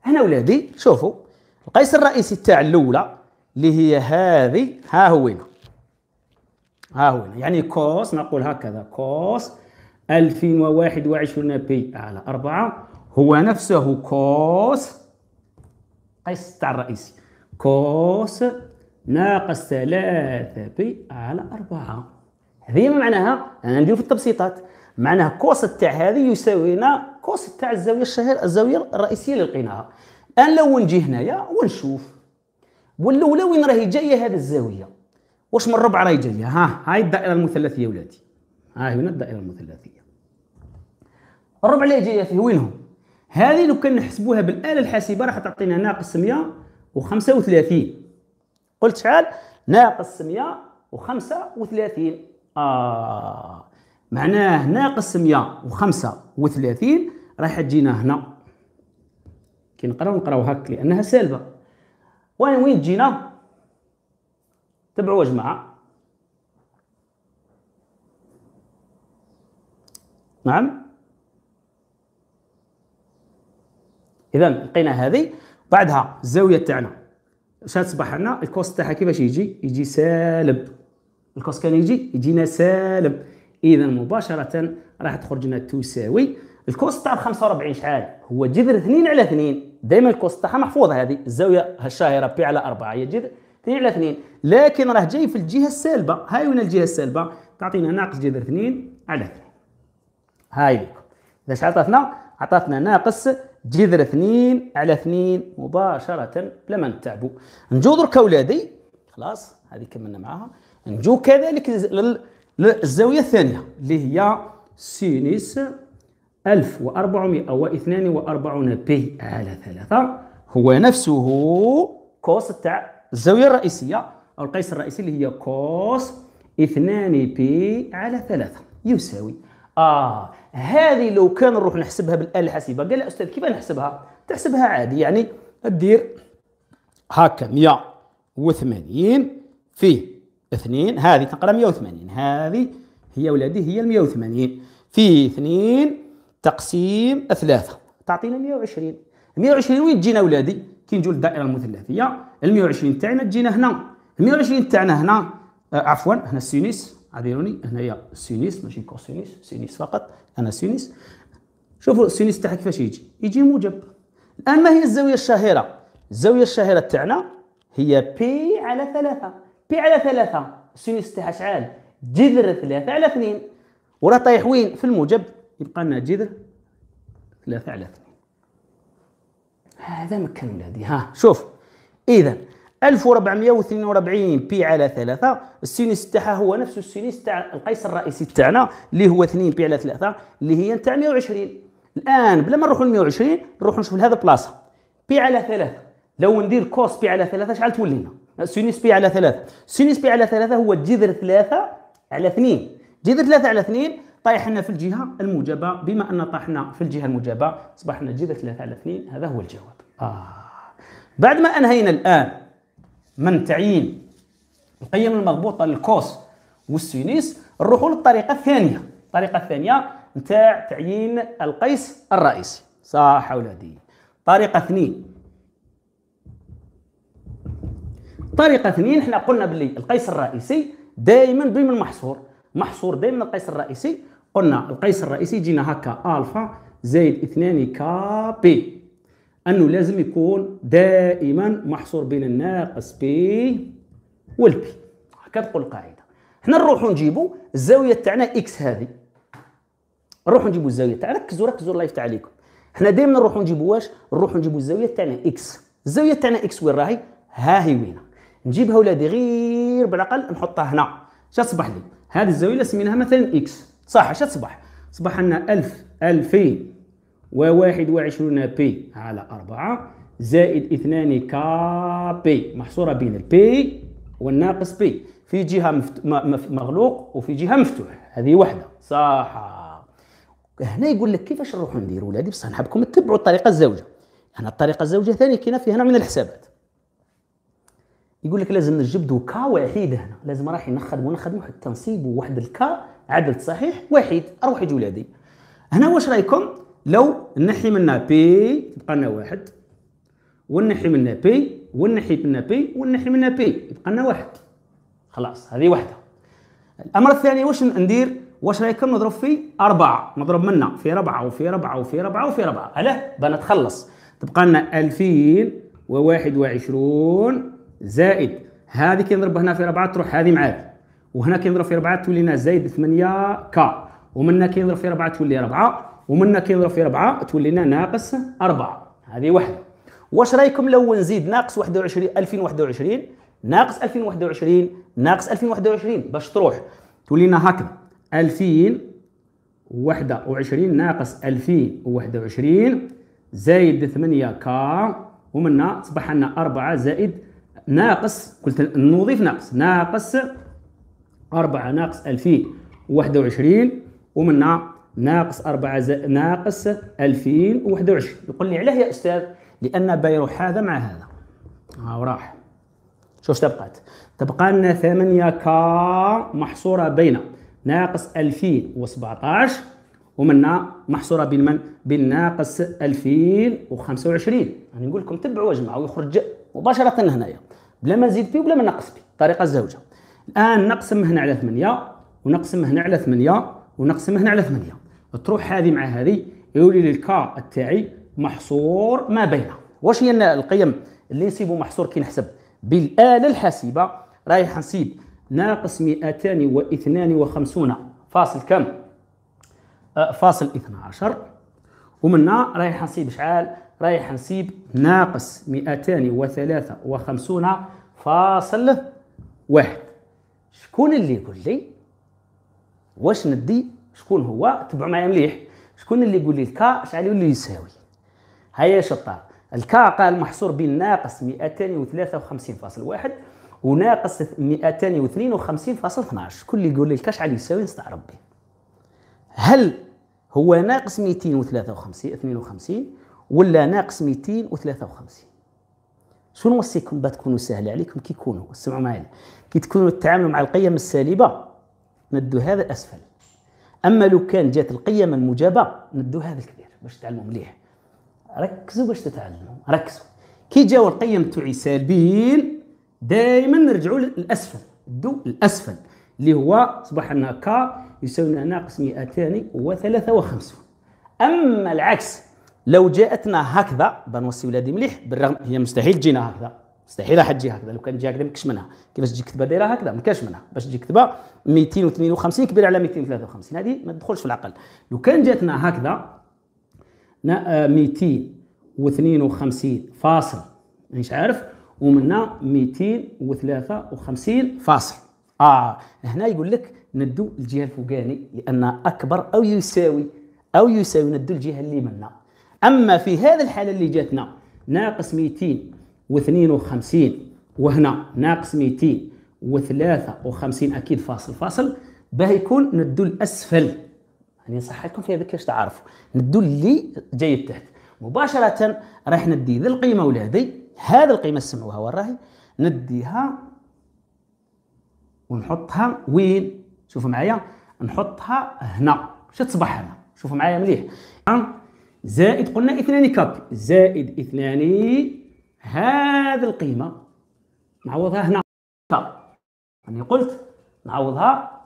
هنا ولادي شوفوا القيس الرئيسي تاع الاولى اللي هي هذه ها هو هنا ها هو هنا يعني كوس نقول هكذا كوس 2021 بي على 4 هو نفسه كوس القيس تاع الرئيسي كوس ناقص ثلاثة بي على أربعة هذه ما معناها أنا نديرو في التبسيطات معناها كوس تاع هذه يساوي لنا كوس تاع الزاوية الشهير الزاوية الرئيسية اللي لقيناها الآن لو نجي هنايا ونشوف والأولى وين راهي جاية هذه الزاوية واش من ربع راهي جاية ها هاي الدائرة المثلثية ولادي ها هنا الدائرة المثلثية الربع اللي جاية فيه وينهم هذه لو كان نحسبوها بالاله الحاسبه راح تعطينا ناقص 135 قلت شحال ناقص 135 اه معناه ناقص 135 راح تجينا هنا كي نقراو نقراو هاك لانها سالبه وين وين تجينا تبعوا يا جماعه نعم اذا لقينا هذه بعدها الزاويه تاعنا اش تصبح عندنا الكوست تاعها كيفاش يجي يجي سالب الكوست كان يجي يجينا سالب اذا مباشره راح تخرج لنا تساوي الكوست تاع 45 شحال هو جذر 2 على 2 دائما الكوست تاعها محفوظه هذه الزاويه الشاهره بي على 4 هي جذر 2 على 2 لكن راه جاي في الجهه السالبه هاي وين الجهه السالبه تعطينا ناقص جذر 2 على 2 هاي لكم اذا شحال عطاتنا عطاتنا ناقص جذر اثنين على اثنين مباشرة بلا ما نتعبوا نجو درك أولادي خلاص هذه كملنا معاها نجو كذلك للزاوية الثانية اللي هي سينيس 1442 بي على ثلاثة هو نفسه كوس تاع الزاوية الرئيسية أو القيس الرئيسي اللي هي كوس 2 بي على ثلاثة يساوي اه هذه لو كان نروح نحسبها بالاله الحاسبه قال استاذ كيف نحسبها تحسبها عادي يعني تدير هكا 180 في 2 هذه تقرا 180 هذه هي ولادي هي 180 في 2 تقسيم 3 تعطينا 120 120 وين تجينا ولادي كي نجوا للدائره المثلثيه ال 120 تاعنا تجينا هنا ال 120 تاعنا هنا آه، عفوا هنا السينيس عذروني هنايا سينيس ماشي كوسينيس سينيس فقط انا سينيس شوفوا السينيس تاعها كيفاش يجي يجي موجب الان ما هي الزاويه الشهيره الزاويه الشهيره تاعنا هي بي على ثلاثة بي على ثلاثة السينيس تاعها شحال جذر ثلاثة على اثنين وراه طايح وين في الموجب يبقى لنا جذر ثلاثة على اثنين هذا مكان ولادي ها شوف اذا 1442 بي على 3 السينس تاعها هو نفس السينس تاع القيس الرئيسي تاعنا اللي هو 2 بي على 3 اللي هي تاع 120 الان بلا ما نروحوا ل 120 نروحوا نشوف لهذا بلاصه بي على 3 لو ندير كوس بي على 3 شحال تولينا سينس بي على 3 سينس بي على 3 هو جذر 3 على 2 جذر 3 على 2 طايح لنا في الجهه الموجبه بما ان طاحنا في الجهه الموجبه اصبح لنا جذر 3 على 2 هذا هو الجواب آه. بعد ما انهينا الان من تعيين القيم المضبوطه للكوس والسينيس نروحوا للطريقه الثانيه الطريقه الثانيه نتاع تعيين القيس الرئيسي صح اولادي طريقه اثنين طريقه اثنين احنا قلنا باللي القيس الرئيسي دائما دائما محصور محصور دائما القيس الرئيسي قلنا القيس الرئيسي جينا هكا الفا زائد 2 كا بي انه لازم يكون دائما محصور بين الناقص بي والبي هكا تقول القاعده حنا نروحو نجيبو الزاويه تاعنا اكس هذه نروحو نجيبو الزاويه تاع ركزوا ركزوا الله يفتح عليكم حنا دائما نروحو نجيبو واش نروحو نجيبو الزاويه تاعنا اكس الزاويه تاعنا اكس وين راهي ها هي وين نجيبها ولادي غير بالاقل نحطها هنا اش تصبح لي هذه الزاويه سميناها مثلا اكس صح اش تصبح صبح لنا 1000 2000 و وعشرون بي على أربعة زائد اثنان كا بي محصورة بين البي والناقص بي في جهة مغلوق وفي جهة مفتوح هذه وحدة صح هنا يقول لك كيفاش نروحوا نديروا ولادي بصح نحبكم تتبعوا الطريقة الزوجة هنا الطريقة الزوجة ثاني كاينة فيها نوع من الحسابات يقول لك لازم نجبدوا كا وحيد هنا لازم راح نخدموا نخدموا حتى نصيبوا واحد الكا عدد صحيح وحيد اروح يجي ولادي هنا واش رايكم لو نحي منها بي يبقى لنا واحد ونحي منها بي ونحي منها بي ونحي منها بي يبقى لنا واحد خلاص هذه واحدة الأمر الثاني واش ندير واش رايكم نضرب في أربعة نضرب منا في ربعة وفي ربعة وفي ربعة وفي ربعة علاه بنتخلص تبقى لنا 2021 زائد هذه كي نضرب هنا في ربعة تروح هذه معاك وهنا كي نضرب في ربعة تولينا زايد 8 كا ومن كي نضرب في ربعة تولي ربعة ومنا كي في ربعه تولينا ناقص اربعه هذه واحده واش رايكم لو نزيد ناقص 21 2021 ناقص 2021 ناقص 2021 باش تروح تولينا هكذا 2021 ناقص 2021 زايد 8 كا ومنا تصبح لنا 4 زائد ناقص قلت نضيف ناقص ناقص 4 ناقص 2021 ومنا ناقص 4 زا... ناقص 2021 يقول لي علاه يا استاذ لان بيروح هذا مع هذا ها آه، وراح شوف اش تبقات تبقى لنا 8 ك محصوره بين ناقص 2017 ومنا محصوره بين من بين ناقص 2025 يعني نقول لكم تبعوا اجمعوا ويخرج مباشره هنايا بلا ما نزيد فيه وبلا ما نقص فيه الطريقه الزوجه الان نقسم هنا على 8 ونقسم هنا على 8 ونقسم هنا على 8 تروح هذه مع هذه يولي لي الكا تاعي محصور ما بينها واش هي القيم اللي نسيبو محصور كي نحسب بالاله الحاسبه رايح نسيب ناقص 252 فاصل كم أه، فاصل 12 هنا رايح نسيب شحال رايح نسيب ناقص 253 فاصل واحد شكون اللي يقول لي واش ندي شكون هو تبع معايا مليح شكون اللي يقول لي الكا شحال يولي يساوي هيا شطار الكا قال محصور بين ناقص 253.1 وناقص 252.12 شكون اللي يقول لي الكا شحال يساوي نستعرب به هل هو ناقص 253 52 ولا ناقص 253 شنو نوصيكم باه تكونوا سهله عليكم كي يكونوا اسمعوا معايا كي تكونوا تتعاملوا مع القيم السالبه ندوا هذا اسفل اما لو كان جات القيم المجابه ندو هذا الكبير باش تعلموا مليح ركزوا باش تتعلموا ركزوا كي جاوا القيم تاعي سالبين دائما نرجعوا للاسفل دو الاسفل اللي هو صباح لنا كا يساوي لنا ناقص 253 اما العكس لو جاءتنا هكذا بنوصي ولادي مليح بالرغم هي مستحيل تجينا هكذا مستحيل حد تجي هكذا لو كان تجي هكذا ما منها كيفاش تجي كتبه دايره هكذا ما منها باش تجي كتبه 252 كبيره على 253 هذه ما تدخلش في العقل لو كان جاتنا هكذا 252 آه، فاصل مانيش عارف ومنها 253 فاصل اه هنا يقول لك ندو الجهه الفوقاني لان اكبر او يساوي او يساوي ندو الجهه اللي منا اما في هذه الحاله اللي جاتنا ناقص 200 و52 وهنا ناقص 200 و53 اكيد فاصل فاصل باه يكون ندو الاسفل يعني صح لكم في هذاك تعرفوا ندو اللي جاي تحت مباشره راح ندي ذي القيمه ولا هذه القيمه سمعوها وراهي نديها ونحطها وين شوفوا معايا نحطها هنا باش تصبح هنا شوفوا معايا مليح زائد قلنا اثنان كاب زائد اثنان هذه القيمه نعوضها هنا يعني قلت نعوضها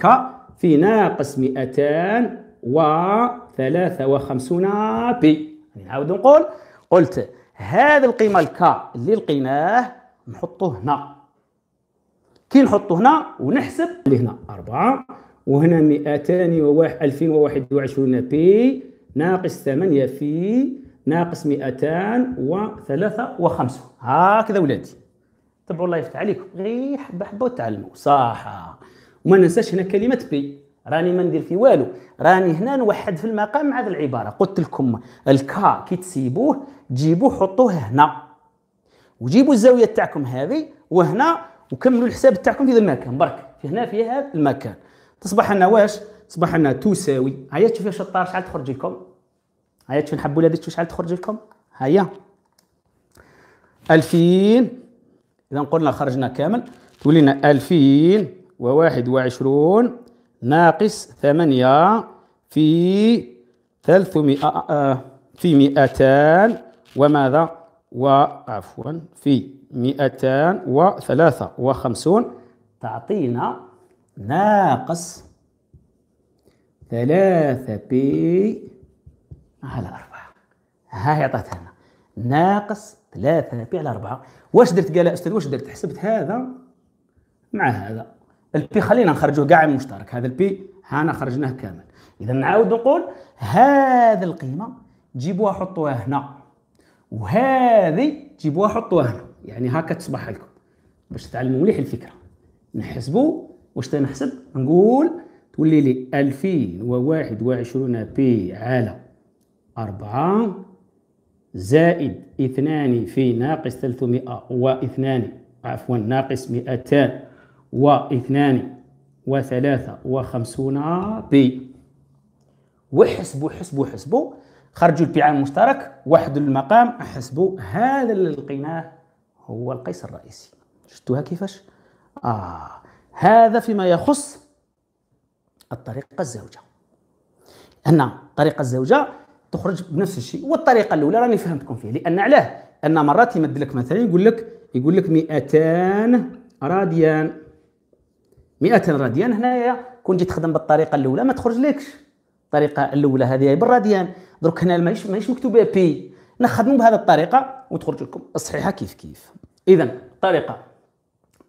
ك في ناقص 253 بي يعني نعاود نقول قلت هذا القيمه الكا اللي لقيناه نحطوه هنا كي نحطه هنا ونحسب اللي هنا 4 وهنا 200 و 2021 بي ناقص 8 في ناقص 203 هكذا ولادي تبعوا طيب الله يفتح عليكم غير حبه حبه وتعلموا صح وما ننساش هنا كلمه بي راني ما ندير في والو راني هنا نوحد في المقام مع هذه العباره قلت لكم الكا كي تسيبوه تجيبوه حطوه هنا وجيبوا الزاويه تاعكم هذه وهنا وكملوا الحساب تاعكم في هذا المكان برك في هنا في هذا المكان تصبح لنا واش تصبح لنا تساوي هيا تشوف شطار شحال تخرج لكم هيا تشوف الحبوله ديتو شحال تخرج لكم هيا 2000 اذا قلنا خرجنا كامل تولي لنا 2021 ناقص 8 في 300 آه، في 200 وماذا وعفوا في 253 تعطينا ناقص 3 بي على أربعة هاي عطاتها لنا ناقص ثلاثة بي على أربعة واش درت قال أستاذ واش درت حسبت هذا مع هذا البي خلينا نخرجوه كاع من المشترك هذا البي هانا خرجناه كامل إذا نعاود نقول هذه القيمة جيبوها حطوها هنا وهذه جيبوها حطوها هنا يعني هكا تصبح لكم باش تعلموا مليح الفكرة نحسبوا واش تنحسب نقول تولي لي 2021 بي على أربعة زائد اثنان في ناقص ثلاثمائة واثنان عفوا ناقص مئتان واثنان وثلاثة وخمسون بي وحسبوا حسبوا حسبوا خرجوا البيعان المشترك واحد المقام حسبوا هذا اللي لقيناه هو القيس الرئيسي شفتوها كيفاش؟ آه هذا فيما يخص الطريقة الزوجة أن الطريقة الزوجة تخرج بنفس الشيء والطريقه الاولى راني فهمتكم فيه لان علاه ان مرات يمد لك مثلا يقول لك يقول لك 200 راديان 200 راديان هنايا كون جيت تخدم بالطريقه الاولى ما تخرج لكش الطريقه الاولى هذه بالراديان درك هنا ماهيش ماهيش مكتوبه بي نخدموا بهذه الطريقه وتخرج لكم الصحيحه كيف كيف اذا الطريقه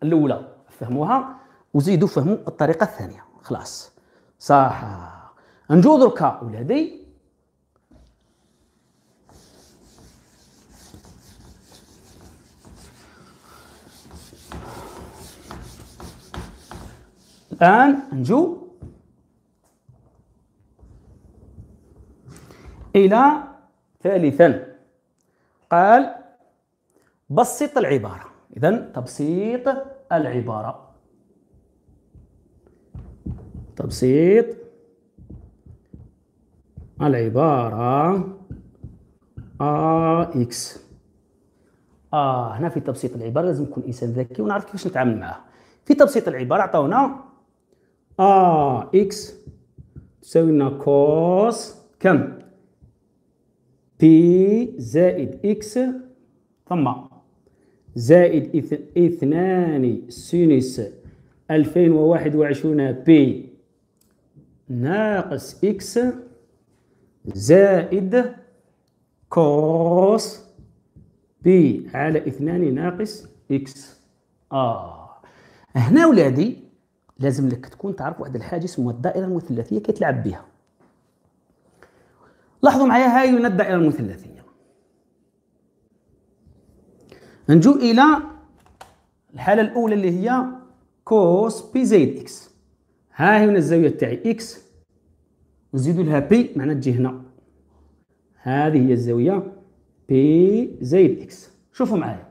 الاولى فهموها وزيدوا فهموا الطريقه الثانيه خلاص صح نجو دركا ولادي الآن نجو إلى ثالثا قال بسط العبارة إذا تبسيط العبارة تبسيط العبارة AX آه هنا في تبسيط العبارة لازم نكون إنسان ذكي ونعرف كيفاش نتعامل معاه في تبسيط العبارة عطاونا اكس آه، تساوي لنا كوس كم بي زائد اكس ثم زائد اثنان سينس 2021 بي ناقص اكس زائد كوس بي على اثنان ناقص اكس اه هنا ولادي لازم لك تكون تعرف واحد الحاجه اسمها الدائره المثلثيه كيتلعب بها لاحظوا معايا هاي هنا الدائره المثلثيه نجو الى الحاله الاولى اللي هي كوس بي زائد اكس ها هنا الزاويه تاعي اكس نزيد لها بي معنا تجي هنا هذه هي الزاويه بي زائد اكس شوفوا معايا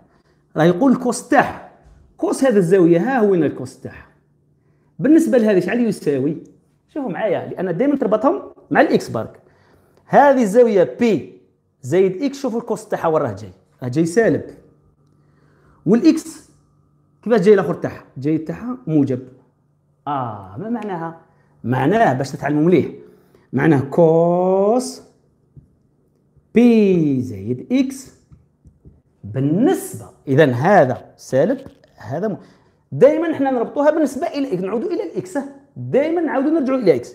راه يقول الكوس تاعها كوس هذه الزاويه ها هو هنا الكوس تاعها بالنسبه لهذه شحال يساوي شوفوا معايا لان دائما تربطهم مع الاكس بارك هذه الزاويه بي زائد اكس شوفوا الكوست تاعها وين راه جاي راه جاي سالب والاكس كيفاش جاي الاخر تاعها جاي تاعها موجب اه ما معناها معناه باش تتعلموا مليح معناه كوس بي زائد اكس بالنسبه اذا هذا سالب هذا موجب. دائما احنا نربطوها بالنسبه الى نعود الى الاكس دائما نعاودوا نرجعوا الى اكس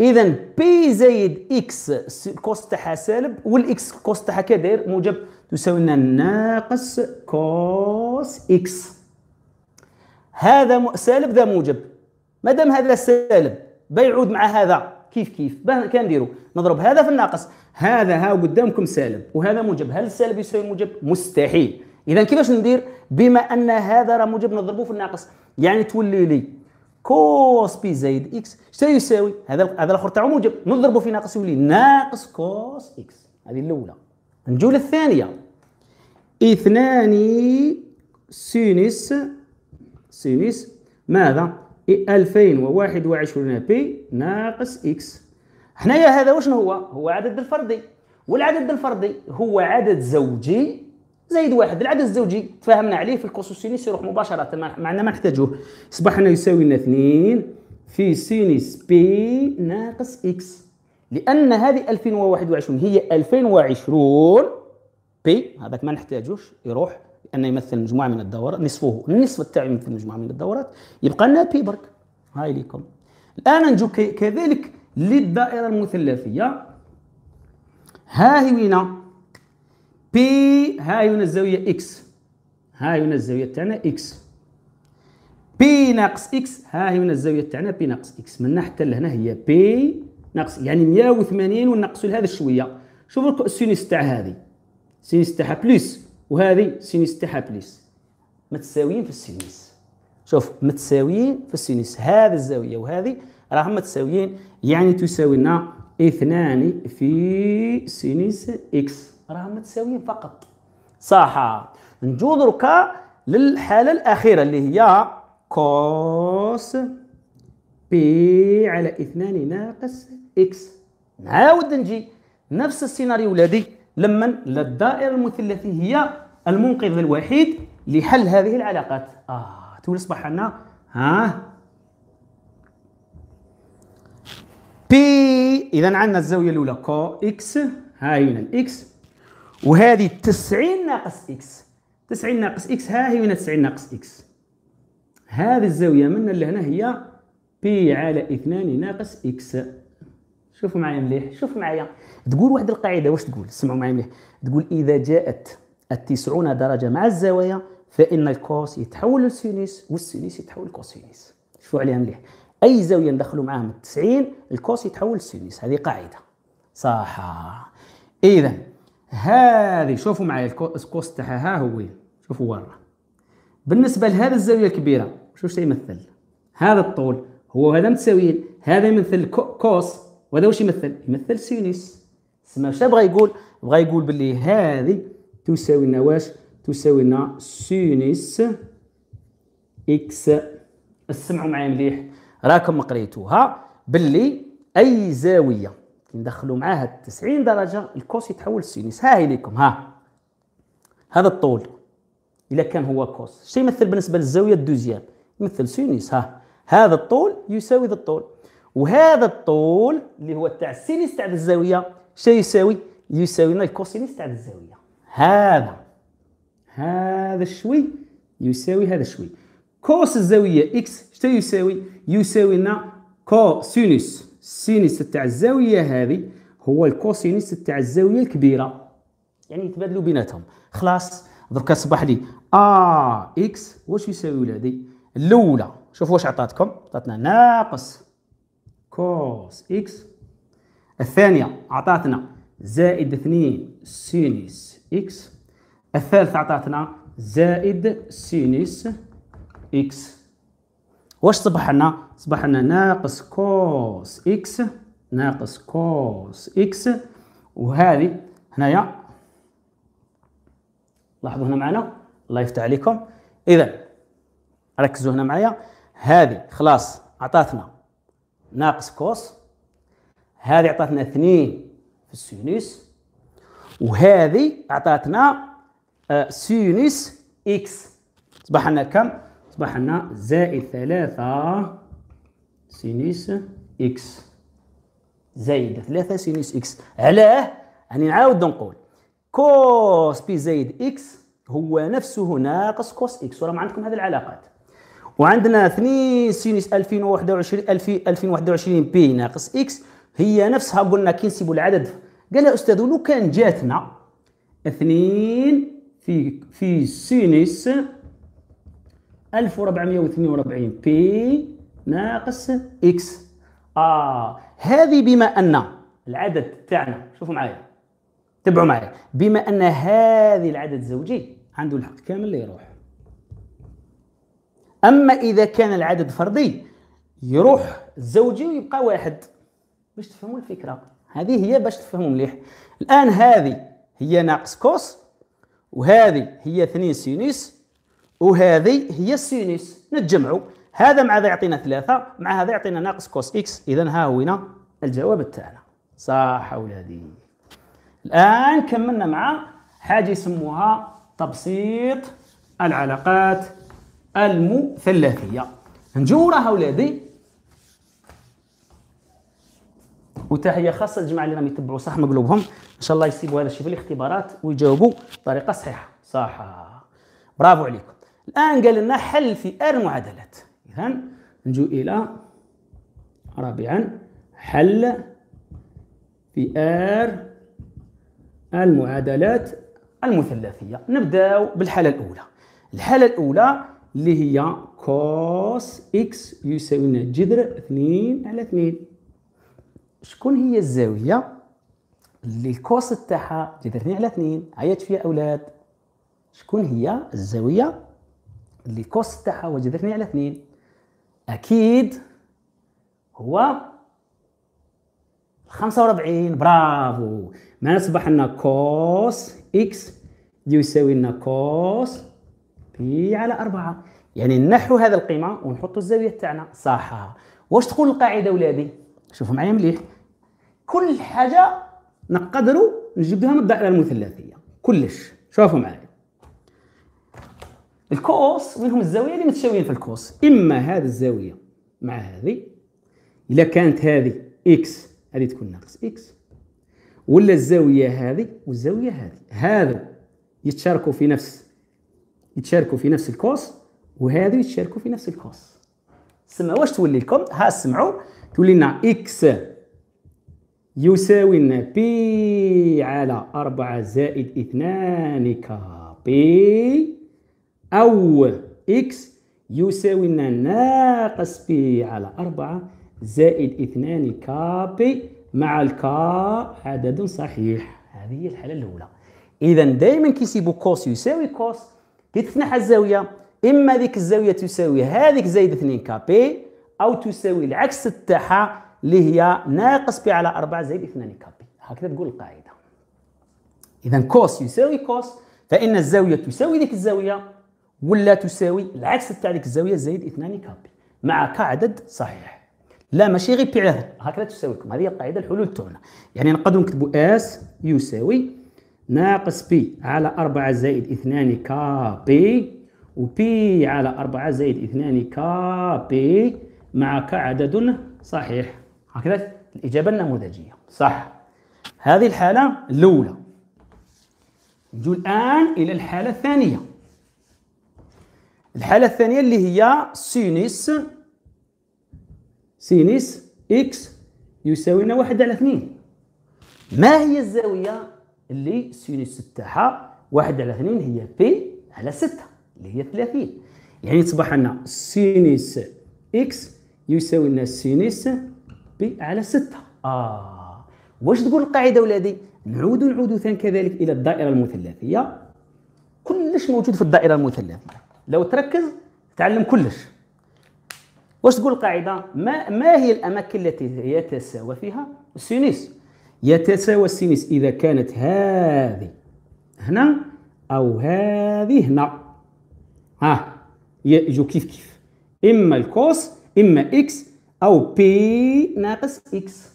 اذا بي زائد اكس الكوست تاعها سالب والاكس الكوست تاعها كدير موجب تساوي لنا ناقص كوس اكس هذا سالب ذا موجب مادام هذا سالب بيعود مع هذا كيف كيف كنديروا نضرب هذا في الناقص هذا ها قدامكم سالب وهذا موجب هل السالب يساوي موجب مستحيل اذا كيفاش ندير بما ان هذا راه موجب نضربه في الناقص يعني تولي لي كوس بي زائد اكس سيساوي هذا هذا الاخر تاعو موجب نضربه في ناقص يولي ناقص كوس اكس هذه الاولى نجيو للثانيه اثنان سينس سينس ماذا 2021 بي ناقص اكس حنايا هذا واشنو هو هو عدد الفردي والعدد الفردي هو عدد زوجي زائد واحد العدد الزوجي تفاهمنا عليه في الكوسوس سينيس يروح مباشرة معنا ما نحتاجوه يصبح يساوي لنا 2 في سينيس بي ناقص اكس لأن هذه 2021 هي 2020 بي هذاك ما نحتاجوش يروح لأنه يمثل مجموعة من الدورات نصفه النصف تاعي يمثل مجموعة من الدورات يبقى لنا بي برك هاي ليكم الآن نجو كذلك للدائرة المثلثية ها هي بي هاي هنا الزاويه اكس هاي هنا الزاويه تاعنا اكس بي ناقص اكس هاي هنا الزاويه تاعنا بي ناقص اكس من حتى لهنا هي بي ناقص يعني 180 ونقصوا لهذا شويه شوفوا السينيس تاع هذه سينيس تاعها بلس وهذه سينيس تاعها بلس متساويين في السينيس شوف متساويين في السينيس هذه الزاويه وهذه راهم متساويين يعني تساوي لنا اثنان في سينيس اكس راهم متساويين فقط صح نجو دركا للحاله الاخيره اللي هي كوس بي على اثنان ناقص اكس نعاود نجي نفس السيناريو ولادي لما الدائره المثلثه هي المنقذ الوحيد لحل هذه العلاقات اه تولي اصبح عندنا ها بي اذا عندنا الزاويه الاولى كو اكس ها هنا الاكس وهذه 90 ناقص اكس 90 ناقص اكس ها هي من 90 ناقص اكس هذه الزاويه من لهنا هي بي على 2 ناقص اكس شوفوا معايا مليح شوفوا معايا تقول واحد القاعده واش تقول سمعوا معايا مليح تقول اذا جاءت التسعون درجه مع الزوايا فان الكوس يتحول للسينيس والسينيس يتحول للكوسينيس شوفوا عليها مليح اي زاويه ندخلوا معاها من 90 الكوس يتحول للسينيس هذه قاعده صح اذا هذه شوفوا معايا الكوست تاعها ها هو شوفوا ورا بالنسبه لهذه الزاويه الكبيره شو يمثل هذا الطول هو هذا متساويين هذا يمثل كوس وهذا واش يمثل يمثل سينيس سما واش بغى يقول بغى يقول باللي هذه تساوي لنا واش تساوي لنا سينيس اكس اسمعوا معايا مليح راكم قريتوها باللي اي زاويه كي ندخلوا معاه هاد 90 درجه الكوس يتحول لسينوس ها هي ليكم ها هذا الطول الا كان هو كوس شنو يمثل بالنسبه للزاويه الدوزيام يمثل سينيس ها هذا الطول يساوي ذا الطول وهذا الطول اللي هو تاع السينيس تاع الزاويه شنو يساوي يساوي لنا الكوسينيس تاع الزاويه هذا هذا شوي يساوي هذا شوي كوس الزاويه اكس شنو يساوي يساوي لنا كوسينوس السينس تاع الزاويه هذه هو الكوسينس تاع الزاويه الكبيره يعني يتبادلوا بيناتهم خلاص دركا صبح لي ا آه اكس واش يساوي ولادي الاولى شوفوا واش عطاتكم عطاتنا ناقص كوس اكس الثانيه عطاتنا زائد 2 سينس اكس الثالثه عطاتنا زائد سينس اكس واش صبح لنا صبح لنا ناقص كوس اكس ناقص كوس اكس وهذه هنايا لاحظوا هنا معنا الله يفتح عليكم اذا ركزوا هنا معايا هذه خلاص عطاتنا ناقص كوس هذه عطاتنا 2 في السينوس وهذه عطاتنا آه، سينوس اكس اصبح كم أصبح عندنا زائد ثلاثة سينيس إكس زائد ثلاثة سينيس إكس علاه يعني نعاود نقول كوس بي زائد إكس هو نفسه ناقص كوس إكس وراه عندكم هذه العلاقات وعندنا 2 سينيس 2021 2021 بي ناقص إكس هي نفسها قلنا نسيبوا العدد قال أستاذ لو كان جاتنا 2 في في سينيس 1442 بي ناقص اكس اه هذه بما ان العدد تاعنا شوفوا معايا تبعوا معايا بما ان هذه العدد زوجي عنده الحق كامل اللي يروح اما اذا كان العدد فردي يروح زوجي ويبقى واحد باش تفهموا الفكره هذه هي باش تفهموا مليح الان هذه هي ناقص كوس وهذه هي 2 سينوس وهذه هي السينوس نتجمعوا هذا مع هذا يعطينا ثلاثة مع هذا يعطينا ناقص كوس إكس إذا ها هو هنا الجواب تاعنا صح أولادي الآن كملنا مع حاجة يسموها تبسيط العلاقات المثلثية نجورها أولادي وتحيه خاصه للجماعه اللي راهم يتبعوا صح مقلوبهم ان شاء الله يسيبوا هذا الشيء في الاختبارات ويجاوبوا بطريقه صحيحه صح برافو عليكم الآن قال لنا حل في ثئار معادلات إذا نجو إلى رابعا حل في ثئار المعادلات المثلثية نبدأ بالحالة الأولى الحالة الأولى اللي هي كوس إكس يساوي لنا جذر 2 على 2 شكون هي الزاوية اللي الكوس تاعها جذر 2 على 2 عيط فيها أولاد شكون هي الزاوية اللي لكوستا وجذرني على اثنين اكيد هو 45 برافو ما صبح لنا كوس اكس يساوي لنا كوس بي على 4 يعني نحو هذا القيمه ونحطوا الزاويه تاعنا صح واش تقول القاعده ولادي شوفوا معايا مليح كل حاجه نقدروا نجبدوها من الدائره المثلثيه كلش شوفوا معايا الكوس منهم الزاويه اللي متساويين في الكوس اما هذه الزاويه مع هذه الا كانت هذه اكس هذه تكون ناقص اكس ولا الزاويه هذه والزاويه هذه هذا يتشاركوا في نفس يتشاركوا في نفس الكوس وهذا يتشاركوا في نفس الكوس سما واش تولي لكم ها سمعوا تولي لنا اكس يساوي لنا بي على 4 زائد 2 ك بي أو إكس يساوي لنا ناقص بي على 4 زائد 2 كابي مع الكا عدد صحيح هذه هي الحالة الأولى إذا دائما كيسيبوا كوس يساوي كوس كيتفنح الزاوية إما ذيك الزاوية تساوي هذيك زائد 2 كابي أو تساوي العكس تاعها اللي هي ناقص بي على 4 زائد 2 كابي هكذا تقول القاعدة إذا كوس يساوي كوس فإن الزاوية تساوي ذيك الزاوية ولا تساوي العكس تاع ديك الزاويه زائد 2 كابي مع كعدد صحيح لا ماشي غير بي هكذا تساوي لكم هذه القاعده الحلول تاعنا يعني نقدروا نكتبوا اس يساوي ناقص بي على 4 زائد 2 كابي وبي على 4 زائد 2 كابي مع كعدد صحيح هكذا الاجابه النموذجيه صح هذه الحاله الاولى نجو الان الى الحاله الثانيه الحالة الثانية اللي هي سينيس سينيس إكس يساوي لنا واحد على اثنين ما هي الزاوية اللي سينيس تاعها واحد على اثنين هي بي على ستة اللي هي ثلاثين يعني تصبح لنا سينيس إكس يساوي لنا سينيس بي على ستة آه واش تقول القاعدة ولادي نعود نعود ثاني كذلك إلى الدائرة المثلثية كلش موجود في الدائرة المثلثية لو تركز تعلم كلش واش تقول القاعده ما ما هي الاماكن التي يتساوى فيها السينيس يتساوى السينيس اذا كانت هذه هنا او هذه هنا ها آه. يجو كيف كيف اما الكوس اما اكس او بي ناقص اكس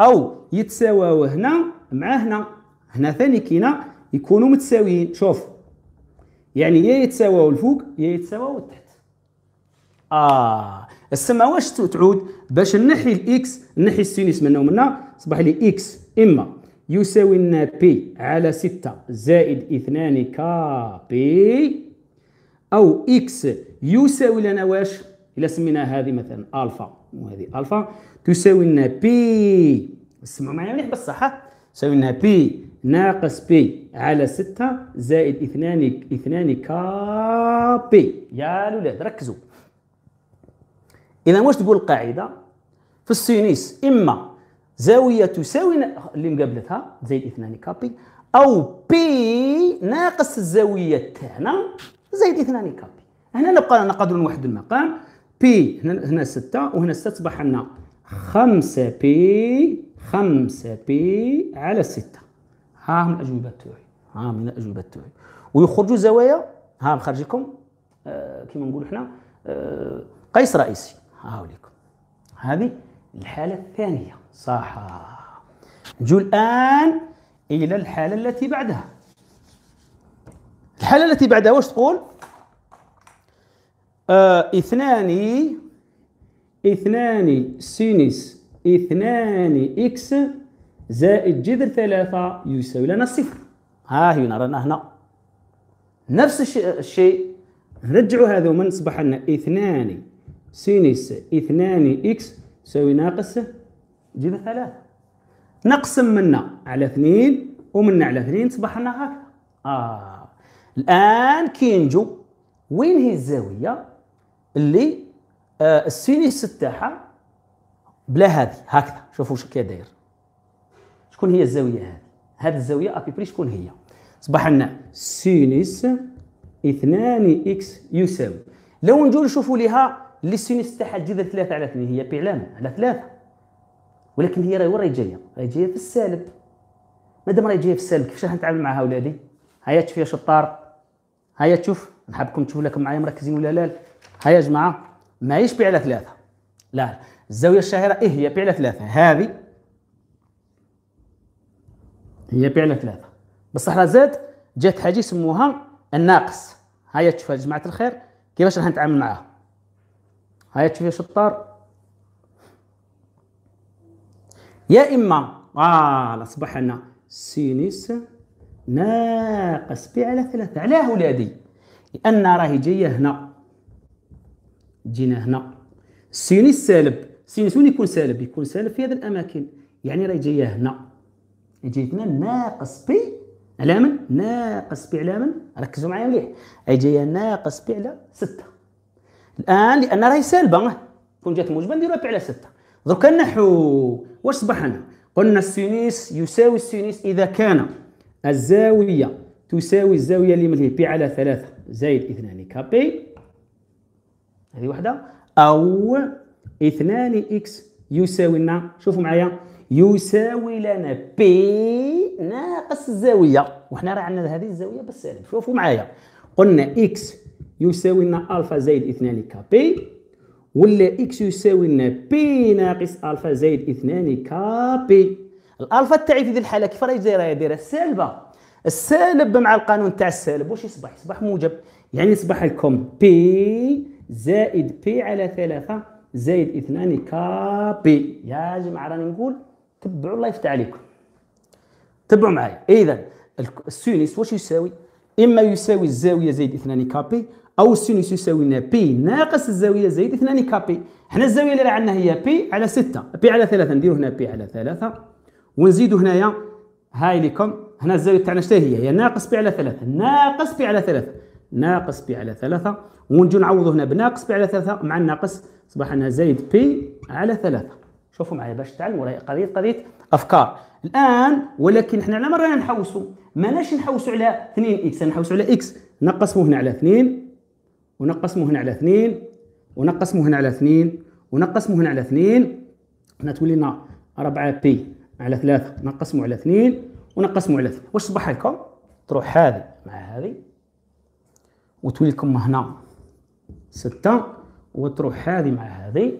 او يتساوى هنا مع هنا هنا ثاني كينا يكونوا متساويين شوف يعني يا يتساواو الفوق يا يتساواو التحت اه السما واش تعود باش نحي الاكس نحي السينيس منا ومنا صبح لي اكس اما يساوي لنا بي على 6 زائد 2 كا بي او اكس يساوي لنا واش الا سمينا هذه مثلا الفا وهذه الفا تساوي لنا بي سمعوا معايا مليح بصح تساوي لنا بي ناقص بي على 6 زائد 2 2 كا بي يا لولاد ركزوا اذا واش تقول القاعده في السينيس اما زاويه تساوي اللي مقابلتها زائد 2 كا بي او بي ناقص الزاويه تاعنا زائد 2 كا بي هنا نبقى نقدر نوحد المقام بي هنا هنا 6 وهنا 6 تصبح عندنا 5 بي 5 بي على 6 ها هم الاجوبه تاعي ها من الاجوبه تاعي ويخرجوا زوايا ها مخرجكم آه كما نقولوا حنا آه قيس رئيسي ها وليكم هذه الحاله الثانيه صح نجو الان الى الحاله التي بعدها الحاله التي بعدها واش تقول آه اثنان اثنان سينس اثنان اكس زائد جذر ثلاثة يساوي لنا صفر ها هنا رانا هنا نفس الشيء نرجعوا هذا ومن أصبح لنا اثنان سينس اثنان اكس يساوي ناقص جذر ثلاثة نقسم منا على اثنين ومنا على اثنين أصبح لنا هكذا آه الآن كينجو وين هي الزاوية اللي آه السينس تاعها بلا هذه هكذا شوفوا شو كي داير شكون هي الزاويه هذه هذه الزاويه ابيبري شكون هي اصبح عندنا سينس 2 اكس يساوي لو نجيو نشوفوا لها اللي سينيس تاعها دير 3 على 2 هي بيعلام على 3 ولكن هي راهي وين راهي جايه؟ راهي جايه في السالب مادام راهي جايه في السالب كيفاش راح نتعامل معها ولادي؟ هيا تشوف يا شطار هيا تشوف نحبكم تشوفوا لكم معايا مركزين ولا لا هيا يا جماعه ماهيش بي على ثلاثه لا الزاويه الشهيره ايه هي بي على ثلاثه هذه هي بعنا ثلاثة بس راه زاد جات حاجة يسموها الناقص هيا تشوف يا جماعة الخير كيفاش راح نتعامل معاها هيا تشوف يا شطار يا إما آه أصبح لنا سينيس ناقص بي على ثلاثة علاه ولادي لأن راهي جاية هنا جينا هنا سينيس سالب سينيس وين يكون سالب يكون سالب في هذه الأماكن يعني راهي جاية هنا جايتنا ناقص بي على من؟ ناقص بي على من؟ ركزوا معايا مليح اي جايه ناقص بي على 6 الان لان راهي سالبه كون جات موجبه نديروها بي على 6 دروك نحو واش صبح لنا؟ قلنا السينيس يساوي السينيس اذا كان الزاويه تساوي الزاويه اللي ملهي بي على 3 زائد 2 كبي هذه واحده او 2 اكس يساوي لنا شوفوا معايا يساوي لنا بي ناقص الزاويه وحنا راه عندنا هذه الزاويه بالسالب شوفوا معايا قلنا اكس يساوي لنا الفا زائد 2 كبي ولا اكس يساوي لنا بي ناقص الفا زائد 2 كبي الالفا تاعي في هذه الحاله كيف راهي دايره دايره سالبه السالب مع القانون تاع السالب واش يصبح يصبح موجب يعني يصبح لكم بي زائد بي على ثلاثة زائد 2 كبي يا جماعه راني نقول تبعوا الله يفتح عليكم تبعوا معايا اذا السينوس واش يساوي اما يساوي الزاويه زائد 2 كابي او السينوس يساوي بي ناقص الزاويه زائد 2 كابي حنا الزاويه اللي عندنا هي بي على 6 بي على 3 نديروا هنا بي على 3 ونزيدوا هنايا هاي لكم هنا الزاويه تاعنا شتا هي هي ناقص بي على 3 ناقص بي على 3 ناقص بي على 3 ونجي نعوضوا هنا بناقص بي على 3 مع الناقص صبح عندنا زائد بي على 3 شوفوا معايا باش تعلموا راهي قضيه قضيه افكار الان ولكن حنا على مره نحوسوا ماناش نحوسوا على 2 اكس نحوسوا على اكس نقسموا هنا على 2 ونقسموا هنا على 2 ونقسموا هنا على 2 ونقسموا هنا على 2 هنا تولي لنا 4 بي على 3 نقسموا على 2 ونقسموا على 2 واش صبح لكم تروح هذه مع هذه وتولي لكم هنا 6 وتروح هذه مع هذه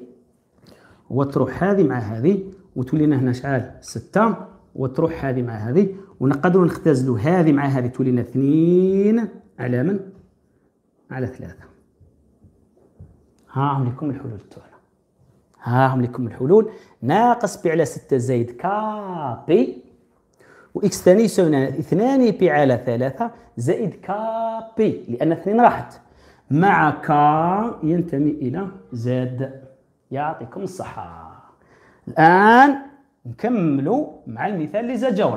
وتروح هذه مع هذه وتولينا هنا شحال ستة وتروح هذه مع هذه ونقدروا نختزلوا هذه مع هذه تولينا اثنين على من؟ على ثلاثة ها هم لكم الحلول التوالى ها هم لكم الحلول ناقص بي على ستة زائد كا بي واكس ثاني يساوينا اثنان بي على ثلاثة زائد كا بي لان اثنين راحت مع كا ينتمي الى زد يعطيكم الصحة الآن نكمل مع المثال اللي زاد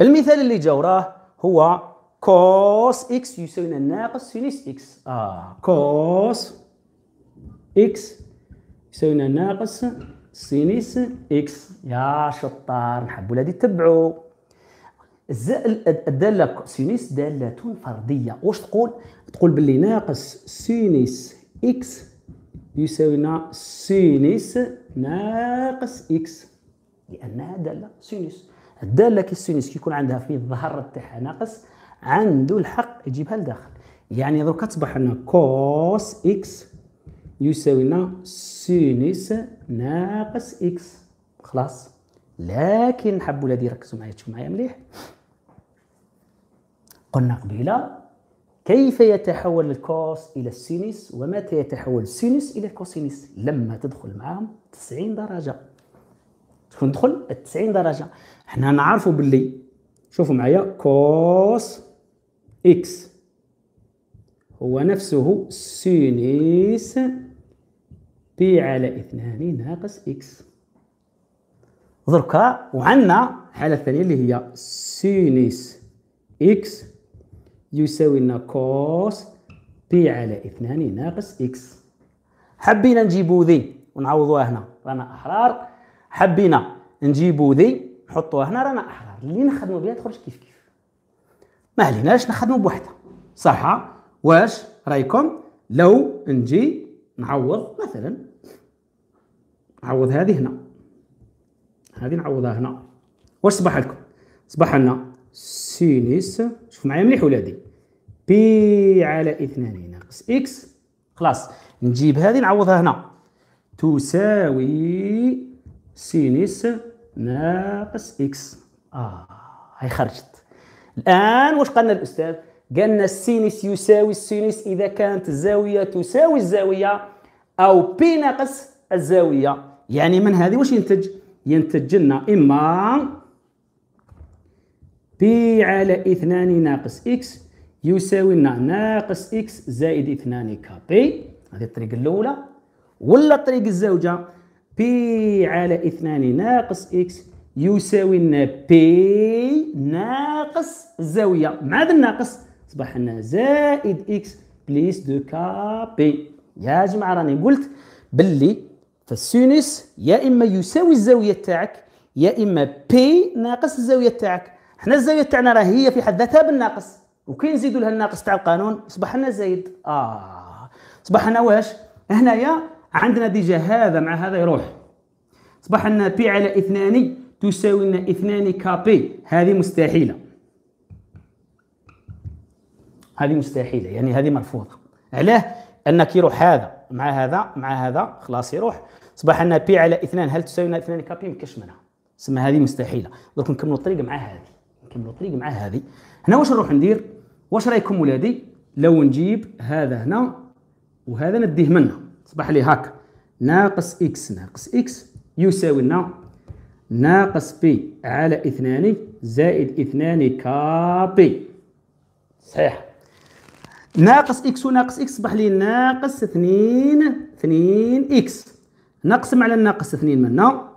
المثال اللي جاوراه هو كوس اكس يساوي ناقص سينيس اكس اه كوس اكس يساوي ناقص سينيس اكس يا شطار نحبوا ولادي تتبعوا الداله سينس داله فرديه واش تقول تقول باللي ناقص سينيس اكس يساوينا سينيس ناقص اكس لانها داله سينيس الداله كي السينيس كيكون عندها في الظهر تاعها ناقص عنده الحق يجيبها لداخل يعني دركا تصبح لنا كوس اكس يساوي لنا سينيس ناقص اكس خلاص لكن حبوا ولادي ركزوا معايا تشوفوا معايا مليح قلنا قبيله كيف يتحول الكوس الى السينس ومتى يتحول السينس الى الكوسينس لما تدخل معاهم 90 درجه تكون تدخل 90 درجه حنا نعرفوا باللي شوفوا معايا كوس اكس هو نفسه سينس بي على اثنان ناقص اكس دركا وعندنا الحاله الثانيه اللي هي سينس اكس يساوي لنا كوس بي على 2 ناقص اكس حبينا نجيبو ذي ونعوضوها هنا رانا احرار حبينا نجيبو ذي نحطوها هنا رانا احرار اللي نخدمو بها تخرج كيف كيف ما عليناش نخدمو بوحدها صح واش رايكم لو نجي نعوض مثلا نعوض هذه هنا هذه نعوضها هنا واش صبح لكم صبح لنا سينيس شوف معايا مليح ولادي بي على اثنان ناقص اكس خلاص نجيب هذه نعوضها هنا تساوي سينيس ناقص اكس اه هاي خرجت الان واش قالنا الاستاذ قالنا السينيس يساوي السينيس اذا كانت الزاويه تساوي الزاويه او بي ناقص الزاويه يعني من هذه واش ينتج ينتج لنا اما بي على اثنان ناقص اكس يساوي لنا ناقص اكس زائد اثنان كبي هذه الطريقة الأولى ولا الطريقة الزوجة بي على اثنان ناقص اكس يساوي لنا بي ناقص الزاوية مع هذا الناقص أصبح لنا زائد اكس بليس دو بي يا جماعة راني قلت باللي فالسينوس يا إما يساوي الزاوية تاعك يا إما بي ناقص الزاوية تاعك حنا الزاويه تاعنا راه هي في حد ذاتها بالناقص وكي نزيدوا لها الناقص تاع القانون صبح لنا زايد اه صبح لنا واش هنايا عندنا ديجا هذا مع هذا يروح صبح لنا بي على اثنان تساوي لنا اثنان كابي هذه مستحيله هذه مستحيله يعني هذه مرفوضه علاه ان كيروح هذا مع هذا مع هذا خلاص يروح صبح لنا بي على اثنان هل تساوي لنا اثنان كابي ما كاش منها سما هذه مستحيله درك نكملوا الطريق مع هذه نكملوا الطريق مع هذه هنا واش نروح ندير واش رايكم ولادي لو نجيب هذا هنا وهذا نديه منه تصبح لي هكا ناقص اكس ناقص اكس يساوي لنا ناقص بي على اثنان زائد اثنان كابي صحيح ناقص اكس وناقص اكس صبح لي ناقص اثنين اثنين اكس نقسم على الناقص اثنين منا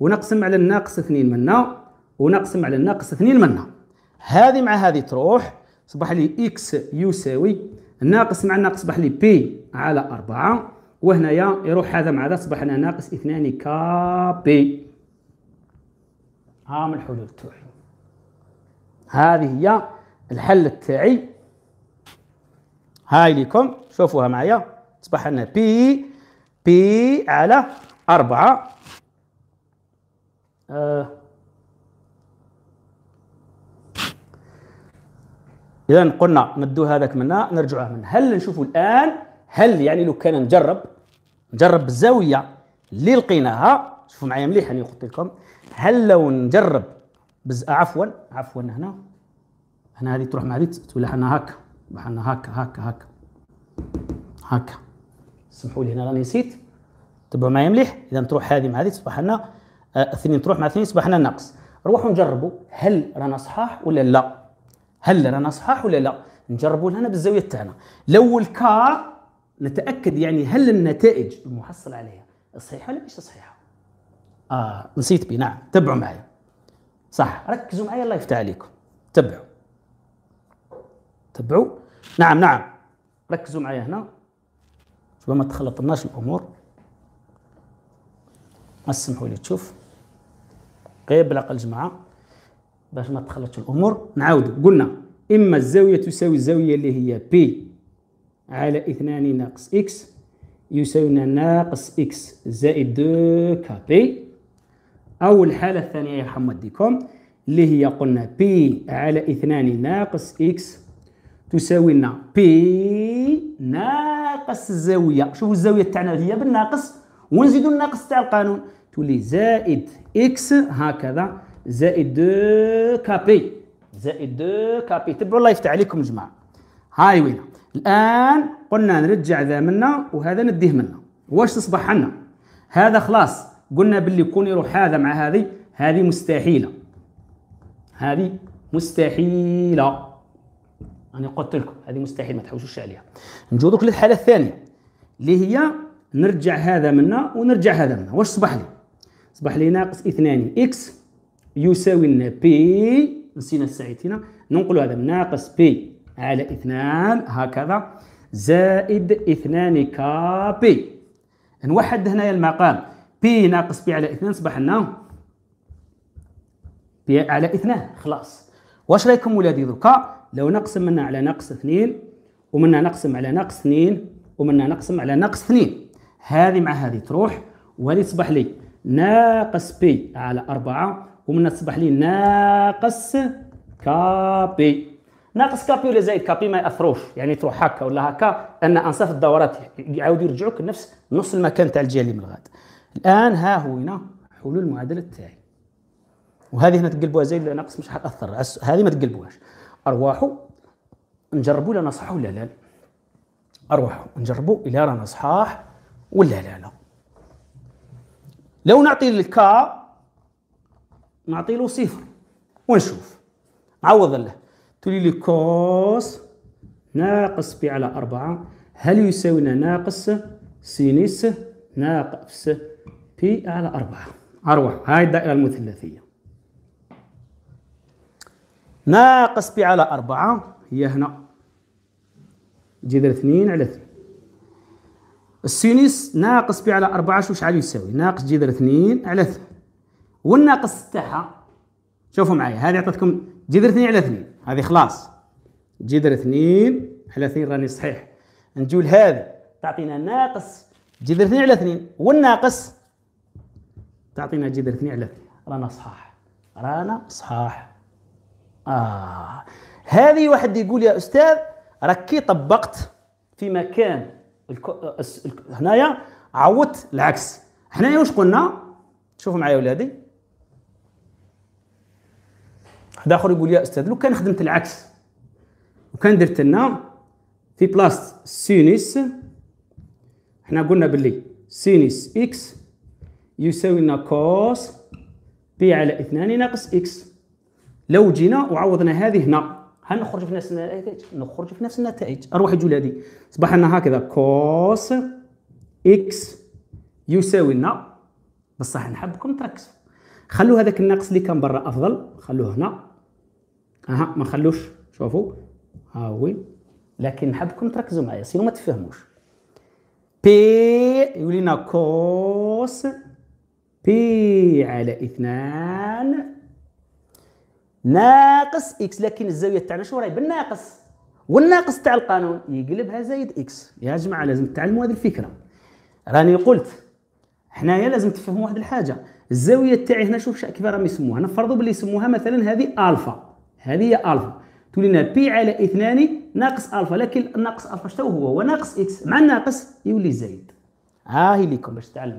ونقسم على الناقص اثنين منا وناقسم على الناقص 2 منها هذه مع هذه تروح صبح لي اكس يساوي ناقص مع ناقص صبح لي بي على 4 وهنايا يروح هذا مع هذا صبح لنا ناقص 2 كا بي ها من الحلول تاعي هذه هي الحل تاعي هاي لكم شوفوها معايا صبح لنا بي بي على 4 آه اذا قلنا ندو هذاك منا نرجعوا من هل نشوفوا الان هل يعني لو كان نجرب نجرب بالزاويه اللي لقيناها شوفوا معايا مليح راني قلت لكم هل لو نجرب بز... عفوا عفوا هنا هنا هذه تروح مع هذه تولي حنا هكا حنا هكا هكا هكا هكا سمحوا لي هنا راني نسيت تبعوا معايا مليح اذا تروح هذه مع هذه تصبح لنا آه، اثنين تروح مع اثنين يصبح لنا ناقص نروحوا نجربوا هل رانا صحاح ولا لا هل رانا صحاح ولا لا نجربوا لهنا بالزاويه تاعنا لو الكا نتاكد يعني هل النتائج المحصل عليها صحيحه ولا مش صحيحه اه نسيت بي نعم تبعوا معي صح ركزوا معي الله يفتح عليكم تبعوا تبعوا نعم نعم ركزوا معي هنا شوف ما تخلطناش الامور اسمحوا لي تشوف غير بالعقل جماعه باش ما تخلطش الامور نعاود قلنا اما الزاويه تساوي الزاويه اللي هي بي على 2 ناقص اكس يساوي لنا ناقص اكس زائد 2 كبي او الحاله الثانيه يرحم والديكم اللي هي قلنا بي على 2 ناقص اكس تساوي لنا بي ناقص الزاويه شوفوا الزاويه تاعنا هي بالناقص ونزيدوا الناقص تاع القانون تولي زائد اكس هكذا زائد 2 كابي زائد 2 كابي تبعوا الله يفتح عليكم جماعه هاي وين الان قلنا نرجع ذا منا وهذا نديه منا واش تصبح عنا هذا خلاص قلنا باللي يكون يروح هذا مع هذه هذه مستحيله هذه مستحيله انا قلت لكم هذه مستحيل ما تحوشوش عليها نجو دوك للحاله الثانيه اللي هي نرجع هذا منا ونرجع هذا منا واش صبح لي صبح لي ناقص اثنان اكس يساوي لنا بي نسينا الساعتين ننقل هذا ناقص بي على اثنان هكذا زائد اثنان بي نوحد هنايا المقام بي ناقص بي على اثنان صبح لنا بي على اثنان خلاص واش رايكم ولادي دركا لو نقسم منا على ناقص اثنين ومنا نقسم على ناقص اثنين ومنا نقسم على ناقص اثنين هذه مع هذه تروح وهذه تصبح لي ناقص بي على أربعة ومنها تصبح لي ناقص كابي ناقص كابي ولا زائد كابي ما ياثروش يعني تروح هكا ولا هكا ان انصاف الدورات يعاودوا يرجعوك لنفس نص المكان تاع الجهه اللي من غاد الان ها هو هنا حلول المعادله تاعي وهذه ما تقلبوها زائد ولا ناقص مش حتاثر هذه ما تقلبوهاش ارواحو نجربوا لا صح ولا لا ارواحو نجربوا الا رانا صحاح ولا لا لا لو نعطي الكا نعطي له صفر ونشوف عوض له تولي لي كوس ناقص بي على أربعة هل يساوينا ناقص سينيس ناقص بي على أربعة أروع هاي الدائرة المثلثية ناقص بي على أربعة هي هنا جذر اثنين على اثنين السينيس ناقص بي على أربعة شو شحال يساوي ناقص جذر اثنين على اثنين والناقص تاعها شوفوا معي هذه اعطتكم جذر اثنين على اثنين هذه خلاص جذر اثنين على اثنين راني صحيح نجو لهذه تعطينا ناقص جذر اثنين على اثنين والناقص تعطينا جذر اثنين على اثنين رانا صحاح رانا صحاح آه هذه واحد يقول يا أستاذ ركي طبقت في مكان الكو... هنايا عوضت العكس حنايا واش قلنا شوفوا معايا ولادي واحد اخر يقول يا استاذ لو كان خدمت العكس وكان درت لنا في بلاصه سينيس حنا قلنا باللي سينيس اكس يساوي لنا كوس بي على 2 ناقص اكس لو جينا وعوضنا هذه هنا هل نخرج في نفس النتائج نخرج في نفس النتائج اروح الجوله هذه اصبح لنا هكذا كوس اكس يساوي لنا بصح نحبكم تركزوا خلوا هذاك الناقص اللي كان برا افضل خلوه هنا اها ما خلوش شوفوا ها هو لكن حابكم تركزوا معايا سينو ما تفهموش بي يولينا كوس بي على اثنان ناقص اكس لكن الزاويه تاعنا شو راهي بالناقص والناقص تاع القانون يقلبها زايد اكس يا جماعه لازم تتعلموا هذه الفكره راني قلت حنايا لازم تفهموا واحد الحاجه الزاويه تاعي هنا شوف كيف راهم يسموها نفرضوا باللي يسموها مثلا هذه الفا هذه هي الفا تولي لنا بي على اثنان ناقص الفا لكن ناقص الفا شنو هو هو ناقص اكس مع الناقص يولي زايد ها هي ليكم باش تتعلموا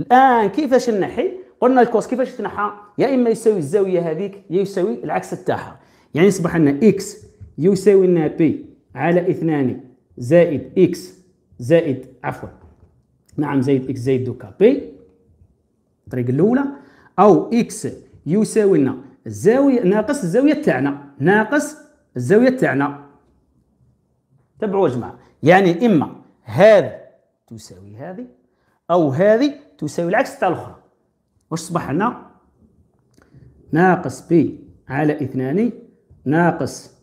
الان كيفاش ننحي قلنا الكوس كيفاش تنحى يا اما يساوي الزاويه هذيك يا يساوي العكس تاعها يعني يصبح لنا اكس يساوي لنا بي على اثنان زائد اكس زائد عفوا نعم زائد اكس زائد دوكا بي الطريقه الاولى او اكس يساوي لنا الزاويه ناقص الزاويه تاعنا ناقص الزاويه تاعنا تبعوا يا جماعه يعني اما هذا تساوي هذه او هذه تساوي العكس تاع الاخرى واش صبح عندنا ناقص بي على اثنان ناقص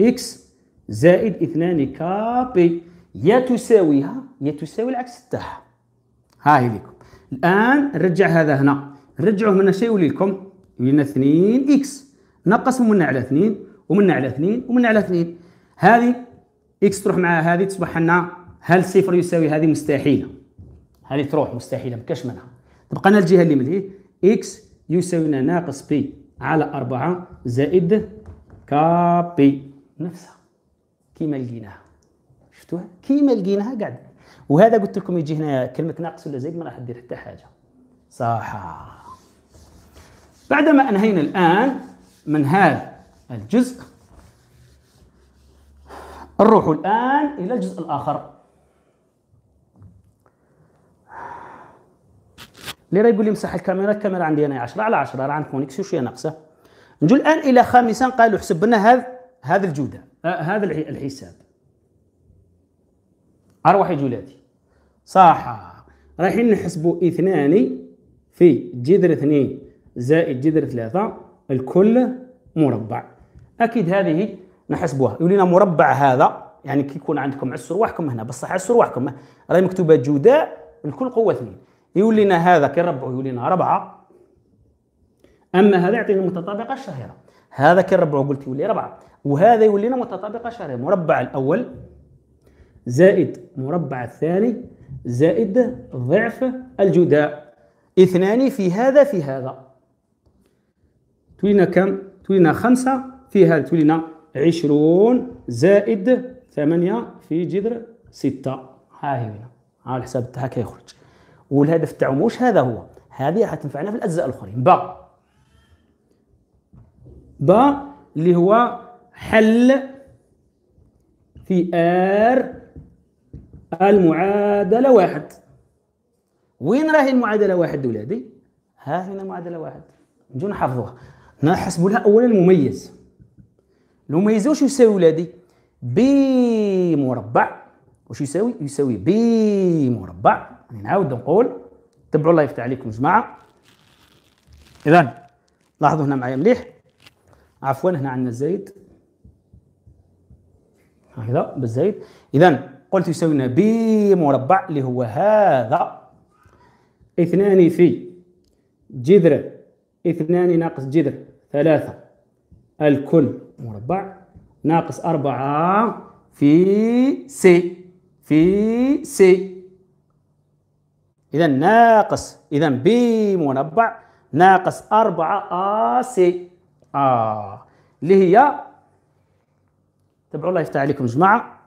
اكس زائد اثنان كابي يا تساويها يا تساوي العكس تاعها هاي لكم الان نرجع هذا هنا نرجعوه من هنا شيء لكم لنا 2 اكس نقص من على 2 ومن على 2 ومن على 2 هذه اكس تروح مع هذه تصبح لنا هل صفر يساوي هذه مستحيله هذه تروح مستحيله ما كاش منها تبقى لنا الجهه اللي ملهي اكس يساوي لنا ناقص بي على 4 زائد كابي نفسها كيما لقيناها شفتوها كيما لقيناها قاعد وهذا قلت لكم يجي هنا كلمه ناقص ولا زائد ما راح دير حتى حاجه صح بعدما أنهينا الآن من هذا الجزء نروح الآن إلى الجزء الآخر اللي راه يقول لي مسح الكاميرا الكاميرا عندي انا 10 على 10 راه عندك كونيكسيون شويه ناقصه نجو الان الى خامسا قالوا حسب لنا آه، هذا هذا الجوده هذا الحساب ارواح جولاتي صح رايحين نحسبوا اثنان في جذر اثنين زائد جذر 3 الكل مربع اكيد هذه نحسبوها يقول لنا مربع هذا يعني كي يكون عندكم على سروحكم هنا بصح على سروحكم راهي مكتوبه جداء الكل قوه 2 يقول لنا هذا كي نربعو يقول لنا 4 اما هذا يعطينا المتطابقه الشهيره هذا كي نربعو قلت يولي 4 وهذا يولي لنا متطابقه شهيره مربع الاول زائد مربع الثاني زائد ضعف الجداء اثنان في هذا في هذا تولينا كم تولينا خمسة فيها تولينا عشرون زائد ثمانية في جذر ستة ها هي هنا على الحساب تاعها كيخرج والهدف تاعو مش هذا هو هذه تنفعنا في الاجزاء الاخرين با با اللي هو حل في ار المعادله واحد وين راهي المعادله واحد ولادي ها هنا المعادله واحد نجو نحفظوها نحسبوا لها اولا المميز المميز واش يساوي ولادي بي مربع واش يساوي يساوي بي مربع يعني نعاود نقول تبعوا الله يفتح عليكم جماعه اذا لاحظوا هنا معايا مليح عفوا هنا عندنا الزايد هكذا بالزايد اذا قلت يساوي لنا بي مربع اللي هو هذا اثنان في جذر اثنان ناقص جذر ثلاثة الكل مربع ناقص أربعة في سي في سي إذا ناقص إذا بي مربع ناقص أربعة آ سي آ آه. اللي هي تبعوا الله يفتح عليكم جماعة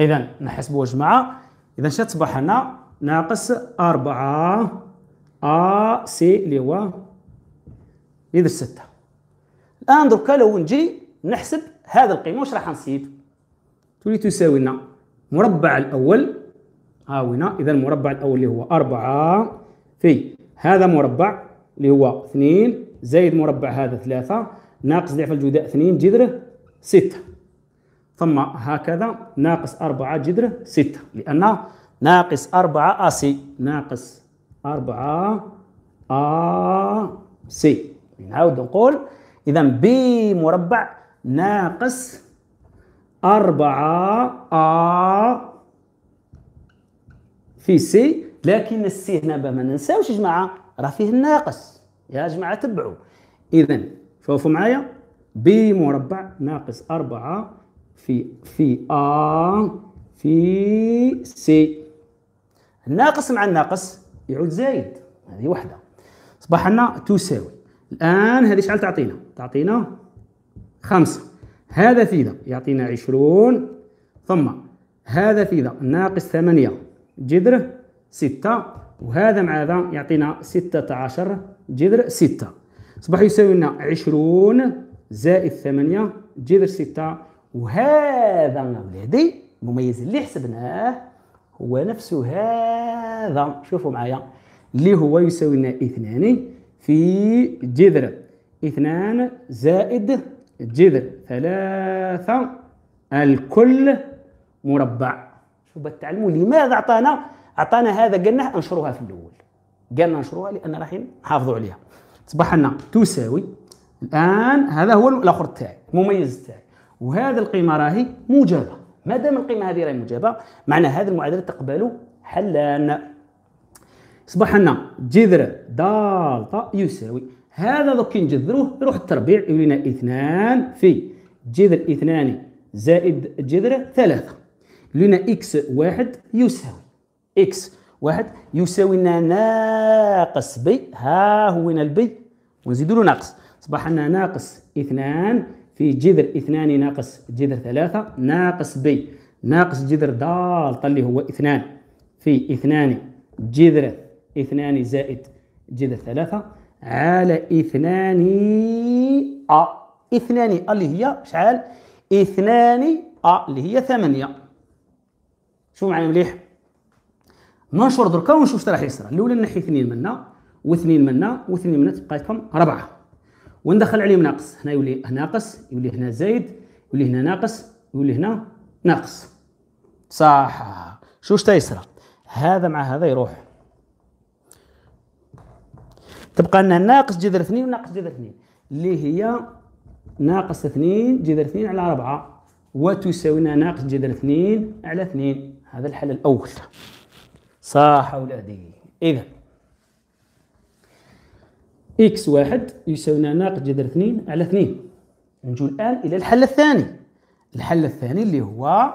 اذا نحسب جمعه اذا شتصبح هنا ناقص 4 ا سي اللي هو يدير 6 الان دركا لو نجي نحسب هذا القيمه واش راح نصيب تولي تساوي لنا مربع الاول ها هنا اذا المربع الاول اللي هو 4 في هذا مربع اللي هو 2 زائد مربع هذا 3 ناقص ضعف الجداء 2 جذره 6 ثم هكذا ناقص أربعة جذر ستة لأن ناقص أربعة أسي ناقص أربعة أسي نعاود نقول إذا ب مربع ناقص أربعة أ في سي لكن السي هنا ما ننساوش يا جماعة راه فيه الناقص يا جماعة تبعوا إذا شوفوا معايا ب مربع ناقص أربعة في في ا في سي الناقص مع الناقص يعود زايد هذه وحده اصبح لنا تساوي الان هذه شحال تعطينا تعطينا خمسة هذا في ذا يعطينا عشرون ثم هذا في ذا ناقص ثمانية جذر ستة وهذا مع ذا يعطينا ستة عشر جذر ستة أصبح يساوي لنا عشرون زائد ثمانية جذر ستة وهذا ولادي المميز اللي حسبناه هو نفس هذا شوفوا معايا اللي هو يساوي لنا اثنان في جذر اثنان زائد جذر ثلاثة الكل مربع شوف تعلموا لماذا أعطانا أعطانا هذا قالنا انشروها في الاول قالنا انشروها لان راح نحافظوا عليها تصبح لنا تساوي الان هذا هو الاخر تاعي المميز تاعي وهذه القيمه راهي موجبه ما دام القيمه هذه راهي موجبه معنى هذه المعادله تقبل حلان يصبح لنا جذر دالتا يساوي هذا دوك كي نجذروه يروح التربيع يولينا اثنان في جذر اثنان زائد جذر ثلاثة لنا اكس واحد يساوي اكس واحد يساوي لنا ناقص بي ها هو البي ونزيدوا له ناقص اصبح لنا ناقص اثنان في جذر اثنان ناقص جذر ثلاثة ناقص بي ناقص جذر دالتا اللي هو اثنان في اثنان جذر اثنان زائد جذر ثلاثة على اثنان أ اثنان أ اللي هي شحال اثنان أ اللي هي ثمانية شوف معنى مليح ننشر دركا ونشوف شنو راح يصير الاولى نحي اثنين منا واثنين منا واثنين منا تبقى لكم ربعه وندخل عليهم ناقص هنا يولي ناقص يولي هنا زايد يولي هنا ناقص يولي هنا ناقص صح شو تيصرى هذا مع هذا يروح تبقى لنا ناقص جذر اثنين وناقص جذر اثنين اللي هي ناقص اثنين جذر اثنين على أربعة وتساوينا ناقص جذر اثنين على اثنين هذا الحل الأول صح أولادي إذا إكس واحد يساوينا ناقص جذر اثنين على اثنين نجو الآن إلى الحل الثاني الحل الثاني اللي هو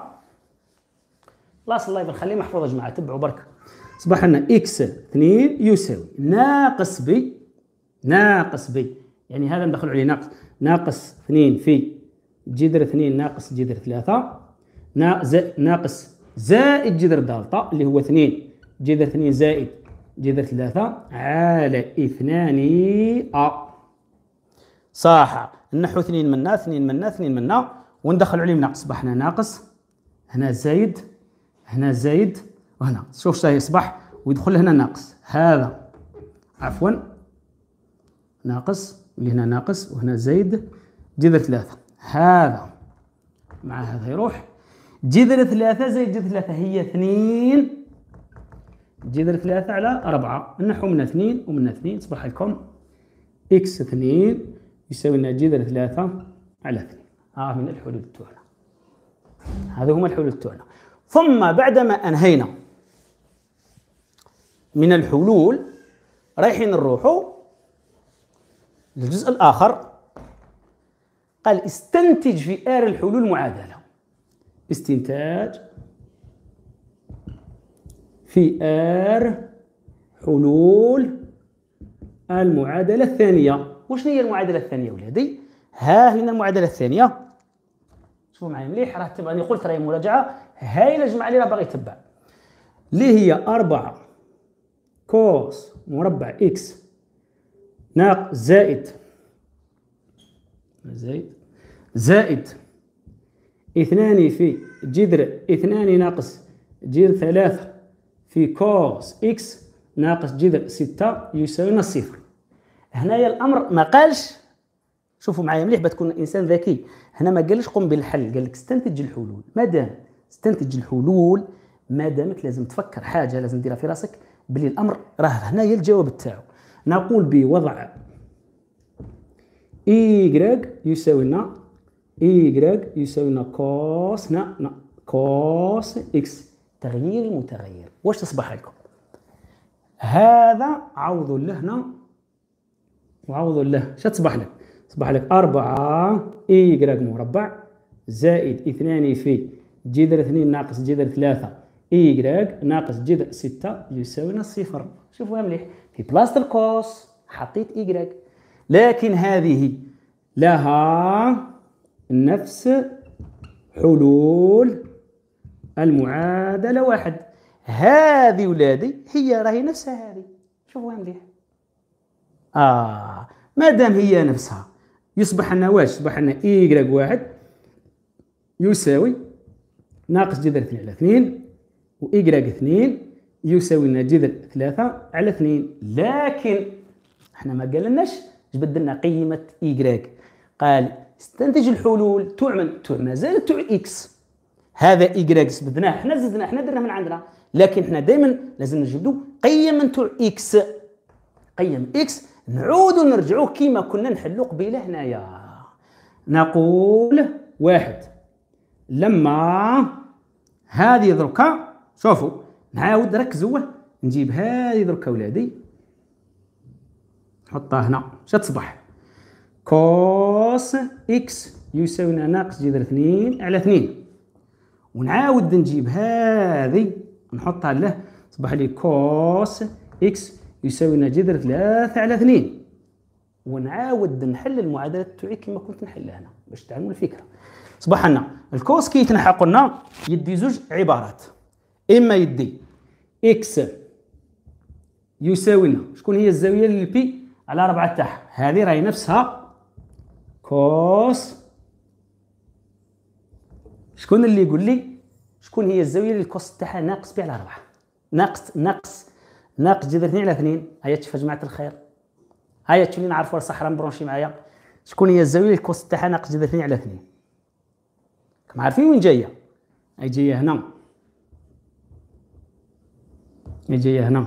بلاص يبارك خليه محفوظ يا جماعة تبعوا برك أصبح لنا إكس اثنين يساوي ناقص بي ناقص بي يعني هذا ندخل عليه ناقص ناقص اثنين في جذر اثنين ناقص جذر ثلاثة ناقص زائد جذر دلتا اللي هو اثنين جذر اثنين زائد جذر ثلاثة على اثنان أ صح نحو اثنين منا اثنين منا اثنين منا وندخل عليهم ناقص صبح هنا ناقص هنا زايد هنا زايد وهنا شوف شاهي يصبح ويدخل هنا ناقص هذا عفوا ناقص اللي هنا ناقص وهنا زايد جذر ثلاثة هذا مع هذا يروح جذر ثلاثة زائد جذر ثلاثة هي اثنين تزيد الثلاثة على أربعة نحو من اثنين ومن اثنين يصبح لكم إكس اثنين يساوي لنا جذر ثلاثة على اثنين ها آه من الحلول التوعنا هذا هما الحلول التوعنا ثم بعدما أنهينا من الحلول رايحين نروحوا للجزء الآخر قال استنتج في آر الحلول معادلة استنتاج في ار حلول المعادلة الثانية وشنو هي المعادلة الثانية ولادي ها هنا المعادلة الثانية شوفوا معايا مليح راه تبعني قلت راهي مراجعة هايلة جمع اللي راه باغي يتبع اللي هي أربعة كوس مربع إكس ناقص زائد زائد زائد اثنان في جذر اثنان ناقص جذر ثلاثة في كوس إكس ناقص جذر 6 يساوي لنا الصفر هنايا الأمر ما قالش شوفوا معايا مليح بتكون إنسان ذكي هنا ما قالش قم بالحل قال لك استنتج الحلول ما دام استنتج الحلول ما دامك لازم تفكر حاجة لازم ديرها في راسك بلي الأمر راه هنايا الجواب تاعو نقول بوضع y يساوي لنا y يساوي لنا كوس نا, نا كوس اكس تغيير المتغير واش تصبح لكم هذا عوض له هنا وعوض له شو تصبح لك تصبح لك 4 اي كراك مربع زائد 2 في جذر 2 ناقص جذر 3 اي كراك ناقص جذر 6 يساوينا صفر شوفوها مليح في بلاصة الكوس حطيت اي كراك لكن هذه لها نفس حلول المعادله واحد هذه ولادي هي راهي نفسها هذه شوفوا مليح اه ما دام هي نفسها يصبح لنا واش يصبح لنا ايكغ واحد يساوي ناقص جذر 2 على 2 وايكغ 2 يساوي لنا جذر 3 على 2 لكن احنا ما قالناش جبدلنا قيمه ايكغ قال استنتج الحلول تعمل تعمل تع مازال اكس هذا ايكغيكس بدناه حنا زدنا حنا درناه من عندنا لكن حنا دائما لازم نجدو قيم نتاع اكس قيم اكس نعود نرجعوه كيما كنا نحلو قبيله هنايا نقول واحد لما هذه دركا شوفوا نعاود ركزوا نجيب هذه دركا ولادي نحطها هنا شتصبح تصبح كوس اكس يساوي ناقص جذر اثنين على اثنين ونعاود نجيب هذه نحطها له صبح لي كوس اكس يساوي لنا جذر 3 على 2 ونعاود نحل المعادله تاعي كما كنت نحلها هنا باش تعلموا الفكره صبح لنا الكوس كي يتنحى قلنا يدي زوج عبارات اما يدي اكس يساوي لنا شكون هي الزاويه اللي بي على 4 تاعها هذه راهي نفسها كوس شكون اللي يقول لي شكون هي الزاويه اللي الكوست تاعها ناقص بها على اربعه ناقص ناقص ناقص جذر اثنين على اثنين هيا تشوف يا جماعه الخير هيا اللي نعرفوا صح راه مبرونشي معايا شكون هي الزاويه اللي الكوست تاعها ناقص جذر اثنين على اثنين راكم عارفين وين جايه هي جايه هنا هي جايه هنا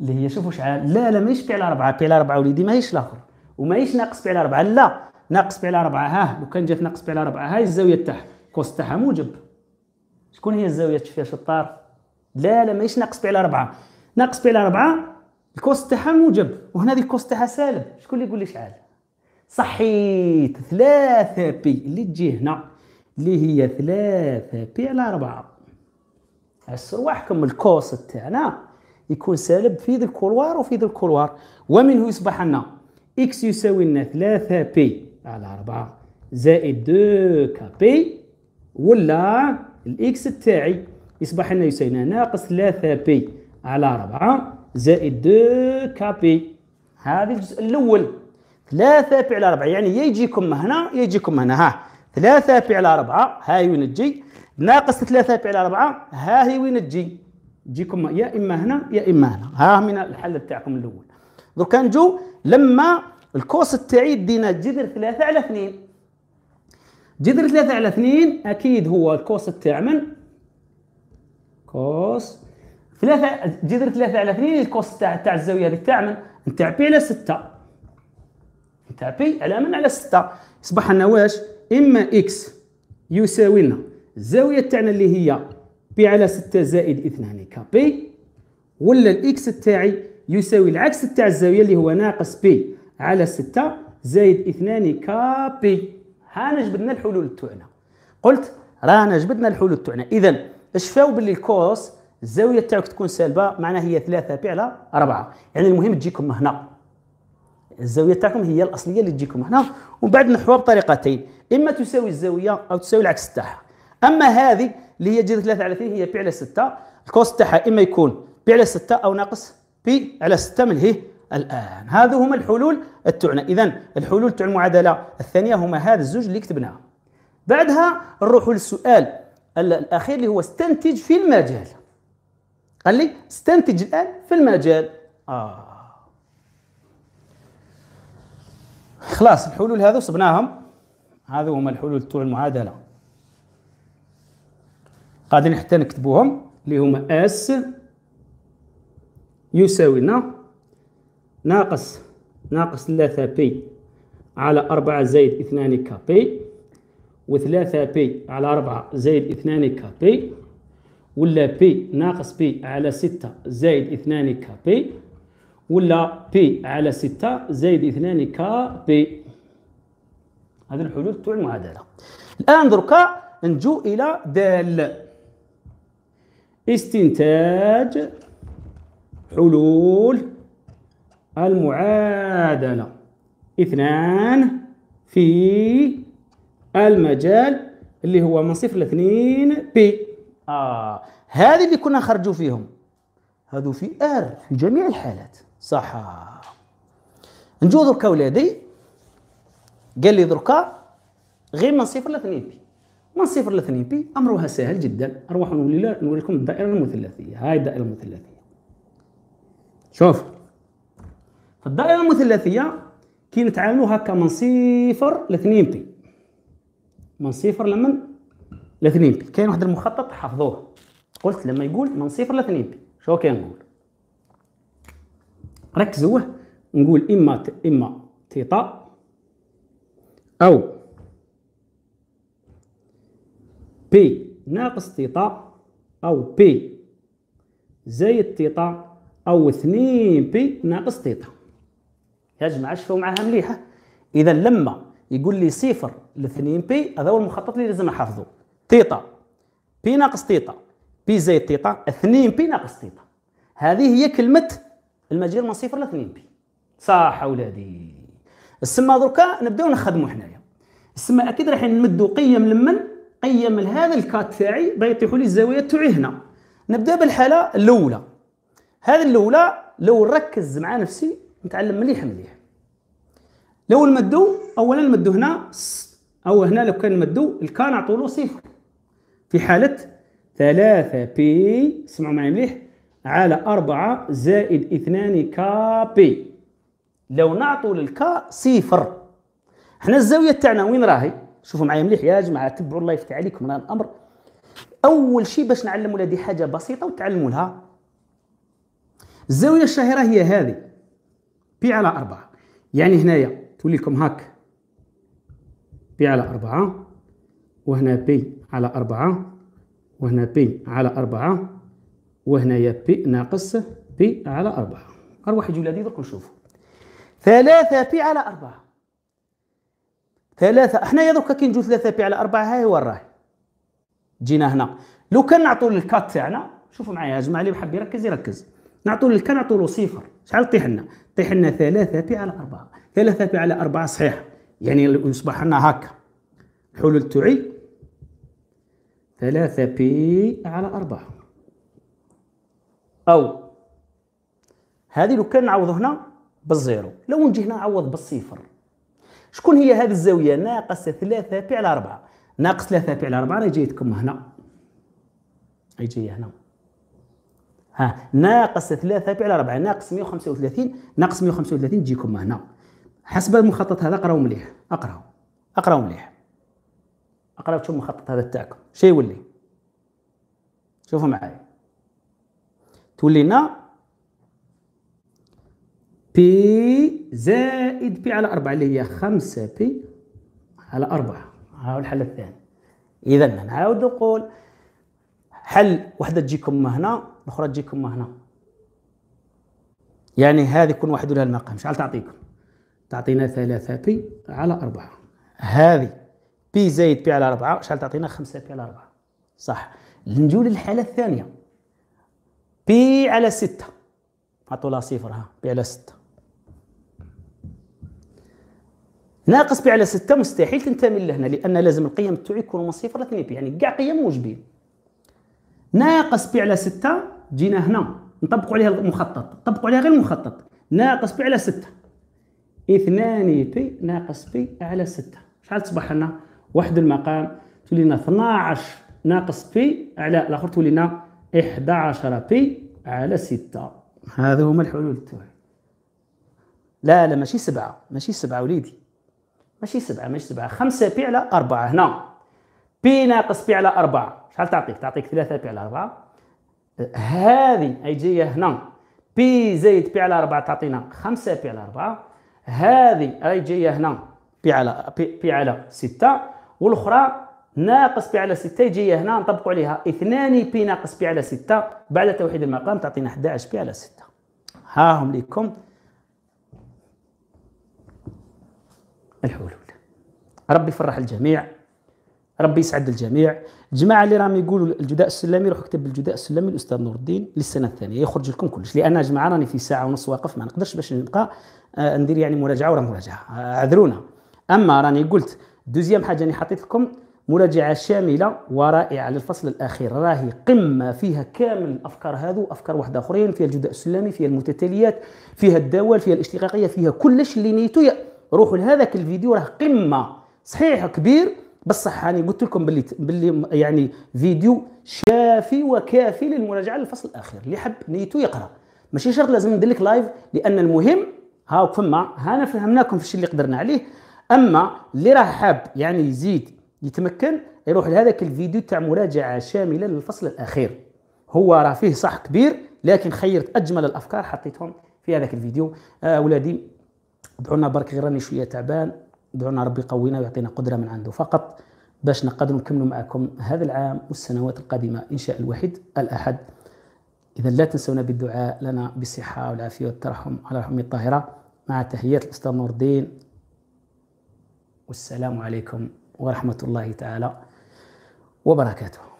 اللي هي شوفوا شحال لا لا ماهيش بي على اربعه بي على اربعه وليدي ماهيش الاخر وماهيش ناقص بي على اربعه لا ناقص بي على اربعه ها لو كان جات ناقص بي على اربعه هاي الزاويه تاعها الكوست تاعها موجب شكون هي الزاويه فيها شطار لا لا ماهيش ناقص بي على ربعه ناقص بي على ربعه الكوست تاعها موجب وهنا دي الكوست تاعها سالب شكون اللي يقول لي شحال صحيت ثلاثة بي اللي تجي هنا اللي هي ثلاثة بي على ربعة عسروا واحكم الكوست تاعنا يكون سالب في ذي الكولوار وفي ذي الكولوار ومنه يصبح لنا اكس يساوي لنا ثلاثة بي على ربعة زائد دو كابي ولا الاكس تاعي يصبح لنا يساوينا ناقص 3 بي على 4 زائد 2 كابي هذا الجزء الاول 3 بي على 4 يعني يجيكم هنا يجيكم هنا ها 3 بي على 4 ها وين تجي ناقص 3 بي على 4 ها هي وين تجي تجيكم يا اما هنا يا اما هنا ها من الحل تاعكم الاول دروك نجو لما الكوس تاعي دينا جذر 3 على 2 جذر 3 على 2 اكيد هو الكوس تاع من كوس 3 جذر 3 على 2 الكوس تاع تاع الزاويه هذيك تاع من نتاع بي على 6 نتاع بي على من على 6 يصبح لنا واش اما اكس يساوي لنا الزاويه تاعنا اللي هي بي على 6 زائد 2 كبي ولا الاكس تاعي يساوي العكس تاع الزاويه اللي هو ناقص بي على 6 زائد 2 كبي هانا جبدنا الحلول تاعنا قلت رانا جبدنا الحلول تاعنا اذا شفاو باللي الكوس الزاويه تاعك تكون سالبه معناها هي ثلاثة بي على أربعة يعني المهم تجيكم هنا الزاويه تاعكم هي الاصليه اللي تجيكم هنا ومن بعد نحوها بطريقتين اما تساوي الزاويه او تساوي العكس تاعها اما هذه اللي هي جذر 3 على 2 هي بي على 6 الكوس تاعها اما يكون بي على 6 او ناقص بي على 6 من هي الآن هذو هما الحلول التعنى إذا الحلول تاع المعادلة الثانية هما هذا الزوج اللي كتبناها بعدها نروح للسؤال الأخير اللي هو استنتج في المجال قال لي استنتج الآن في المجال آه خلاص الحلول هذو صبناهم هذو هما الحلول تاع المعادلة قادرين حتى نكتبوهم اللي هما اس يساوي لنا ناقص ناقص 3 بي على 4 زائد 2 كبي و3 بي على 4 زائد 2 كبي ولا بي ناقص بي على 6 زائد 2 كبي ولا بي على 6 زائد 2 كبي هذه الحلول تاع المعادله الان دركا نجو الى دال استنتاج حلول المعادلة اثنان في المجال اللي هو من صفر لاثنين بي آه هذه اللي كنا نخرجوا فيهم هذو في ار في جميع الحالات صح نجو دركا ولادي قال لي دركا غير من صفر لاثنين بي من صفر لاثنين بي امرها سهل جدا اروح نوري الدائره المثلثيه هاي الدائره المثلثيه شوف فالدائره المثلثيه كي نتعاملوا هكا من صفر لاثنين بي من صفر لمن لاثنين بي كاين واحد المخطط حافظوه قلت لما يقول من صفر لاثنين بي شو كنقول ركزوه نقول اما اما تيتا او بي ناقص تيتا او بي زائد تيتا او 2 بي ناقص تيتا يجمع الشفا معها مليحه اذا لما يقول لي صفر ل 2 بي هذا هو المخطط اللي لازم احفظه تيتا بي ناقص تيتا بي زائد تيتا 2 بي ناقص تيتا هذه هي كلمه المجال من صفر ل 2 بي صح اولادي السما دركا نبداو نخدمو حنايا السما اكيد راح نمدو قيم لمن قيم لهذا الكات تاعي بيطيحوا لي الزاوية تاعي هنا نبدا بالحاله الاولى هذه الاولى لو نركز مع نفسي نتعلم مليح مليح لو المدو اولا المدو هنا او هنا لو كان المدو الكان عطوا له صفر في حاله ثلاثة بي اسمعوا معي مليح على أربعة زائد اثنان كا بي لو نعطوا للكا صفر حنا الزاويه تاعنا وين راهي شوفوا معايا مليح يا جماعه تبعوا الله يفتح عليكم هذا الامر اول شيء باش نعلم ولادي حاجه بسيطه وتعلموا لها الزاويه الشهيره هي هذه بي على 4 يعني هنايا تولي لكم هاك بي على 4 وهنا بي على 4 وهنا بي على 4 وهنايا بي ناقص بي على 4 اروح يجي ولادي درك نشوفوا 3 بي على 4 ثلاثة حنايا درك كي نجو ثلاثة بي على أربعة هاي وين راهي؟ جينا هنا لو كان نعطوا الكات تاعنا شوفوا معايا جماعة اللي بحب يركز يركز نعطوا للكا نعطوا له صفر شحال طيح لنا؟ طيح لنا ثلاثة بي على أربعة ثلاثة بي على أربعة صحيح يعني يصبح لنا هكا الحلول تعي ثلاثة بي على أربعة أو هذه لو كان نعوض هنا بالزيرو لو نجي هنا نعوض بالصفر شكون هي هذه الزاوية ناقص ثلاثة بي على أربعة ناقص ثلاثة بي على أربعة راه جايتكم هنا هي جاية هنا ها ناقص 3 على 4 ناقص 135 ناقص 135 تجيكم هنا حسب المخطط هذا اقراو مليح اقراو اقراو مليح اقراو تشوف المخطط هذا تاعكم شي يولي شوفوا معايا تولي لنا بي زائد بي على 4 اللي هي 5 بي على 4 ها هو الحل الثاني اذا نعاود نقول حل وحده تجيكم هنا الاخرى تجيكم هنا يعني هذه يكون واحد لها المقام شحال تعطيكم تعطينا ثلاثة بي على أربعة هذه بي زايد بي على أربعة شحال تعطينا خمسة بي على أربعة صح نجيو للحالة الثانية بي على ستة عطوا لها صفر ها بي على ستة ناقص بي على ستة مستحيل تنتمي لهنا لأن لازم القيم تاعي يكونوا من صفر لاثنين بي يعني كاع قيم موجبين ناقص بي على 6 جينا هنا نطبقوا عليها المخطط نطبقوا عليها غير المخطط ناقص بي على 6 2 بي ناقص بي على 6 شحال تصبح لنا واحد المقام تولينا 12 ناقص بي على الاخر تولينا 11 بي على 6 هذا هما الحلول تاعي لا لا ماشي سبعة ماشي سبعة وليدي ماشي سبعة ماشي سبعة خمسة بي على أربعة هنا بي ناقص بي على 4 شحال تعطيك تعطيك 3 بي على 4 هذه اي جايه هنا بي زائد بي على 4 تعطينا 5 بي على 4 هذه اي جايه هنا بي على بي, بي على 6 والاخرى ناقص بي على 6 يجي هنا نطبقوا عليها 2 بي ناقص بي على 6 بعد توحيد المقام تعطينا 11 بي على 6 ها هم لكم الحلول ربي يفرح الجميع ربي يسعد الجميع الجماعه اللي راهم يقولوا الجداء السلمي روحوا اكتب الجداء السلمي الاستاذ نور الدين للسنه الثانيه يخرج لكم كلش لان جماعه راني في ساعه ونص واقف ما نقدرش باش نبقى آه ندير يعني مراجعه ورا مراجعه آه عذرونا اما راني قلت دوزيام حاجه راني حطيت لكم مراجعة شاملة ورائعة للفصل الأخير راهي قمة فيها كامل الأفكار هذو أفكار واحدة أخرين فيها الجداء السلمي فيها المتتاليات فيها الدوال فيها الاشتقاقية فيها كلش اللي نيتو روحوا لهذاك الفيديو راه قمة صحيح كبير بصح راني قلت لكم باللي باللي يعني فيديو شافي وكافي للمراجعه للفصل الاخير اللي حب نيتو يقرا ماشي شرط لازم ندير لك لايف لان المهم هاو فما هانا فهمناكم في الشيء اللي قدرنا عليه اما اللي راه حاب يعني يزيد يتمكن يروح لهذاك الفيديو تاع مراجعه شامله للفصل الاخير هو راه فيه صح كبير لكن خيرت اجمل الافكار حطيتهم في هذاك الفيديو آه اولادي دعونا برك غير راني شويه تعبان دعونا ربي يقوينا ويعطينا قدره من عنده فقط باش نقدروا نكملوا معكم هذا العام والسنوات القادمه ان شاء الوحيد الاحد اذا لا تنسونا بالدعاء لنا بالصحه والعافيه والترحم على رحم الطاهره مع تحيات الاستاذ نور الدين والسلام عليكم ورحمه الله تعالى وبركاته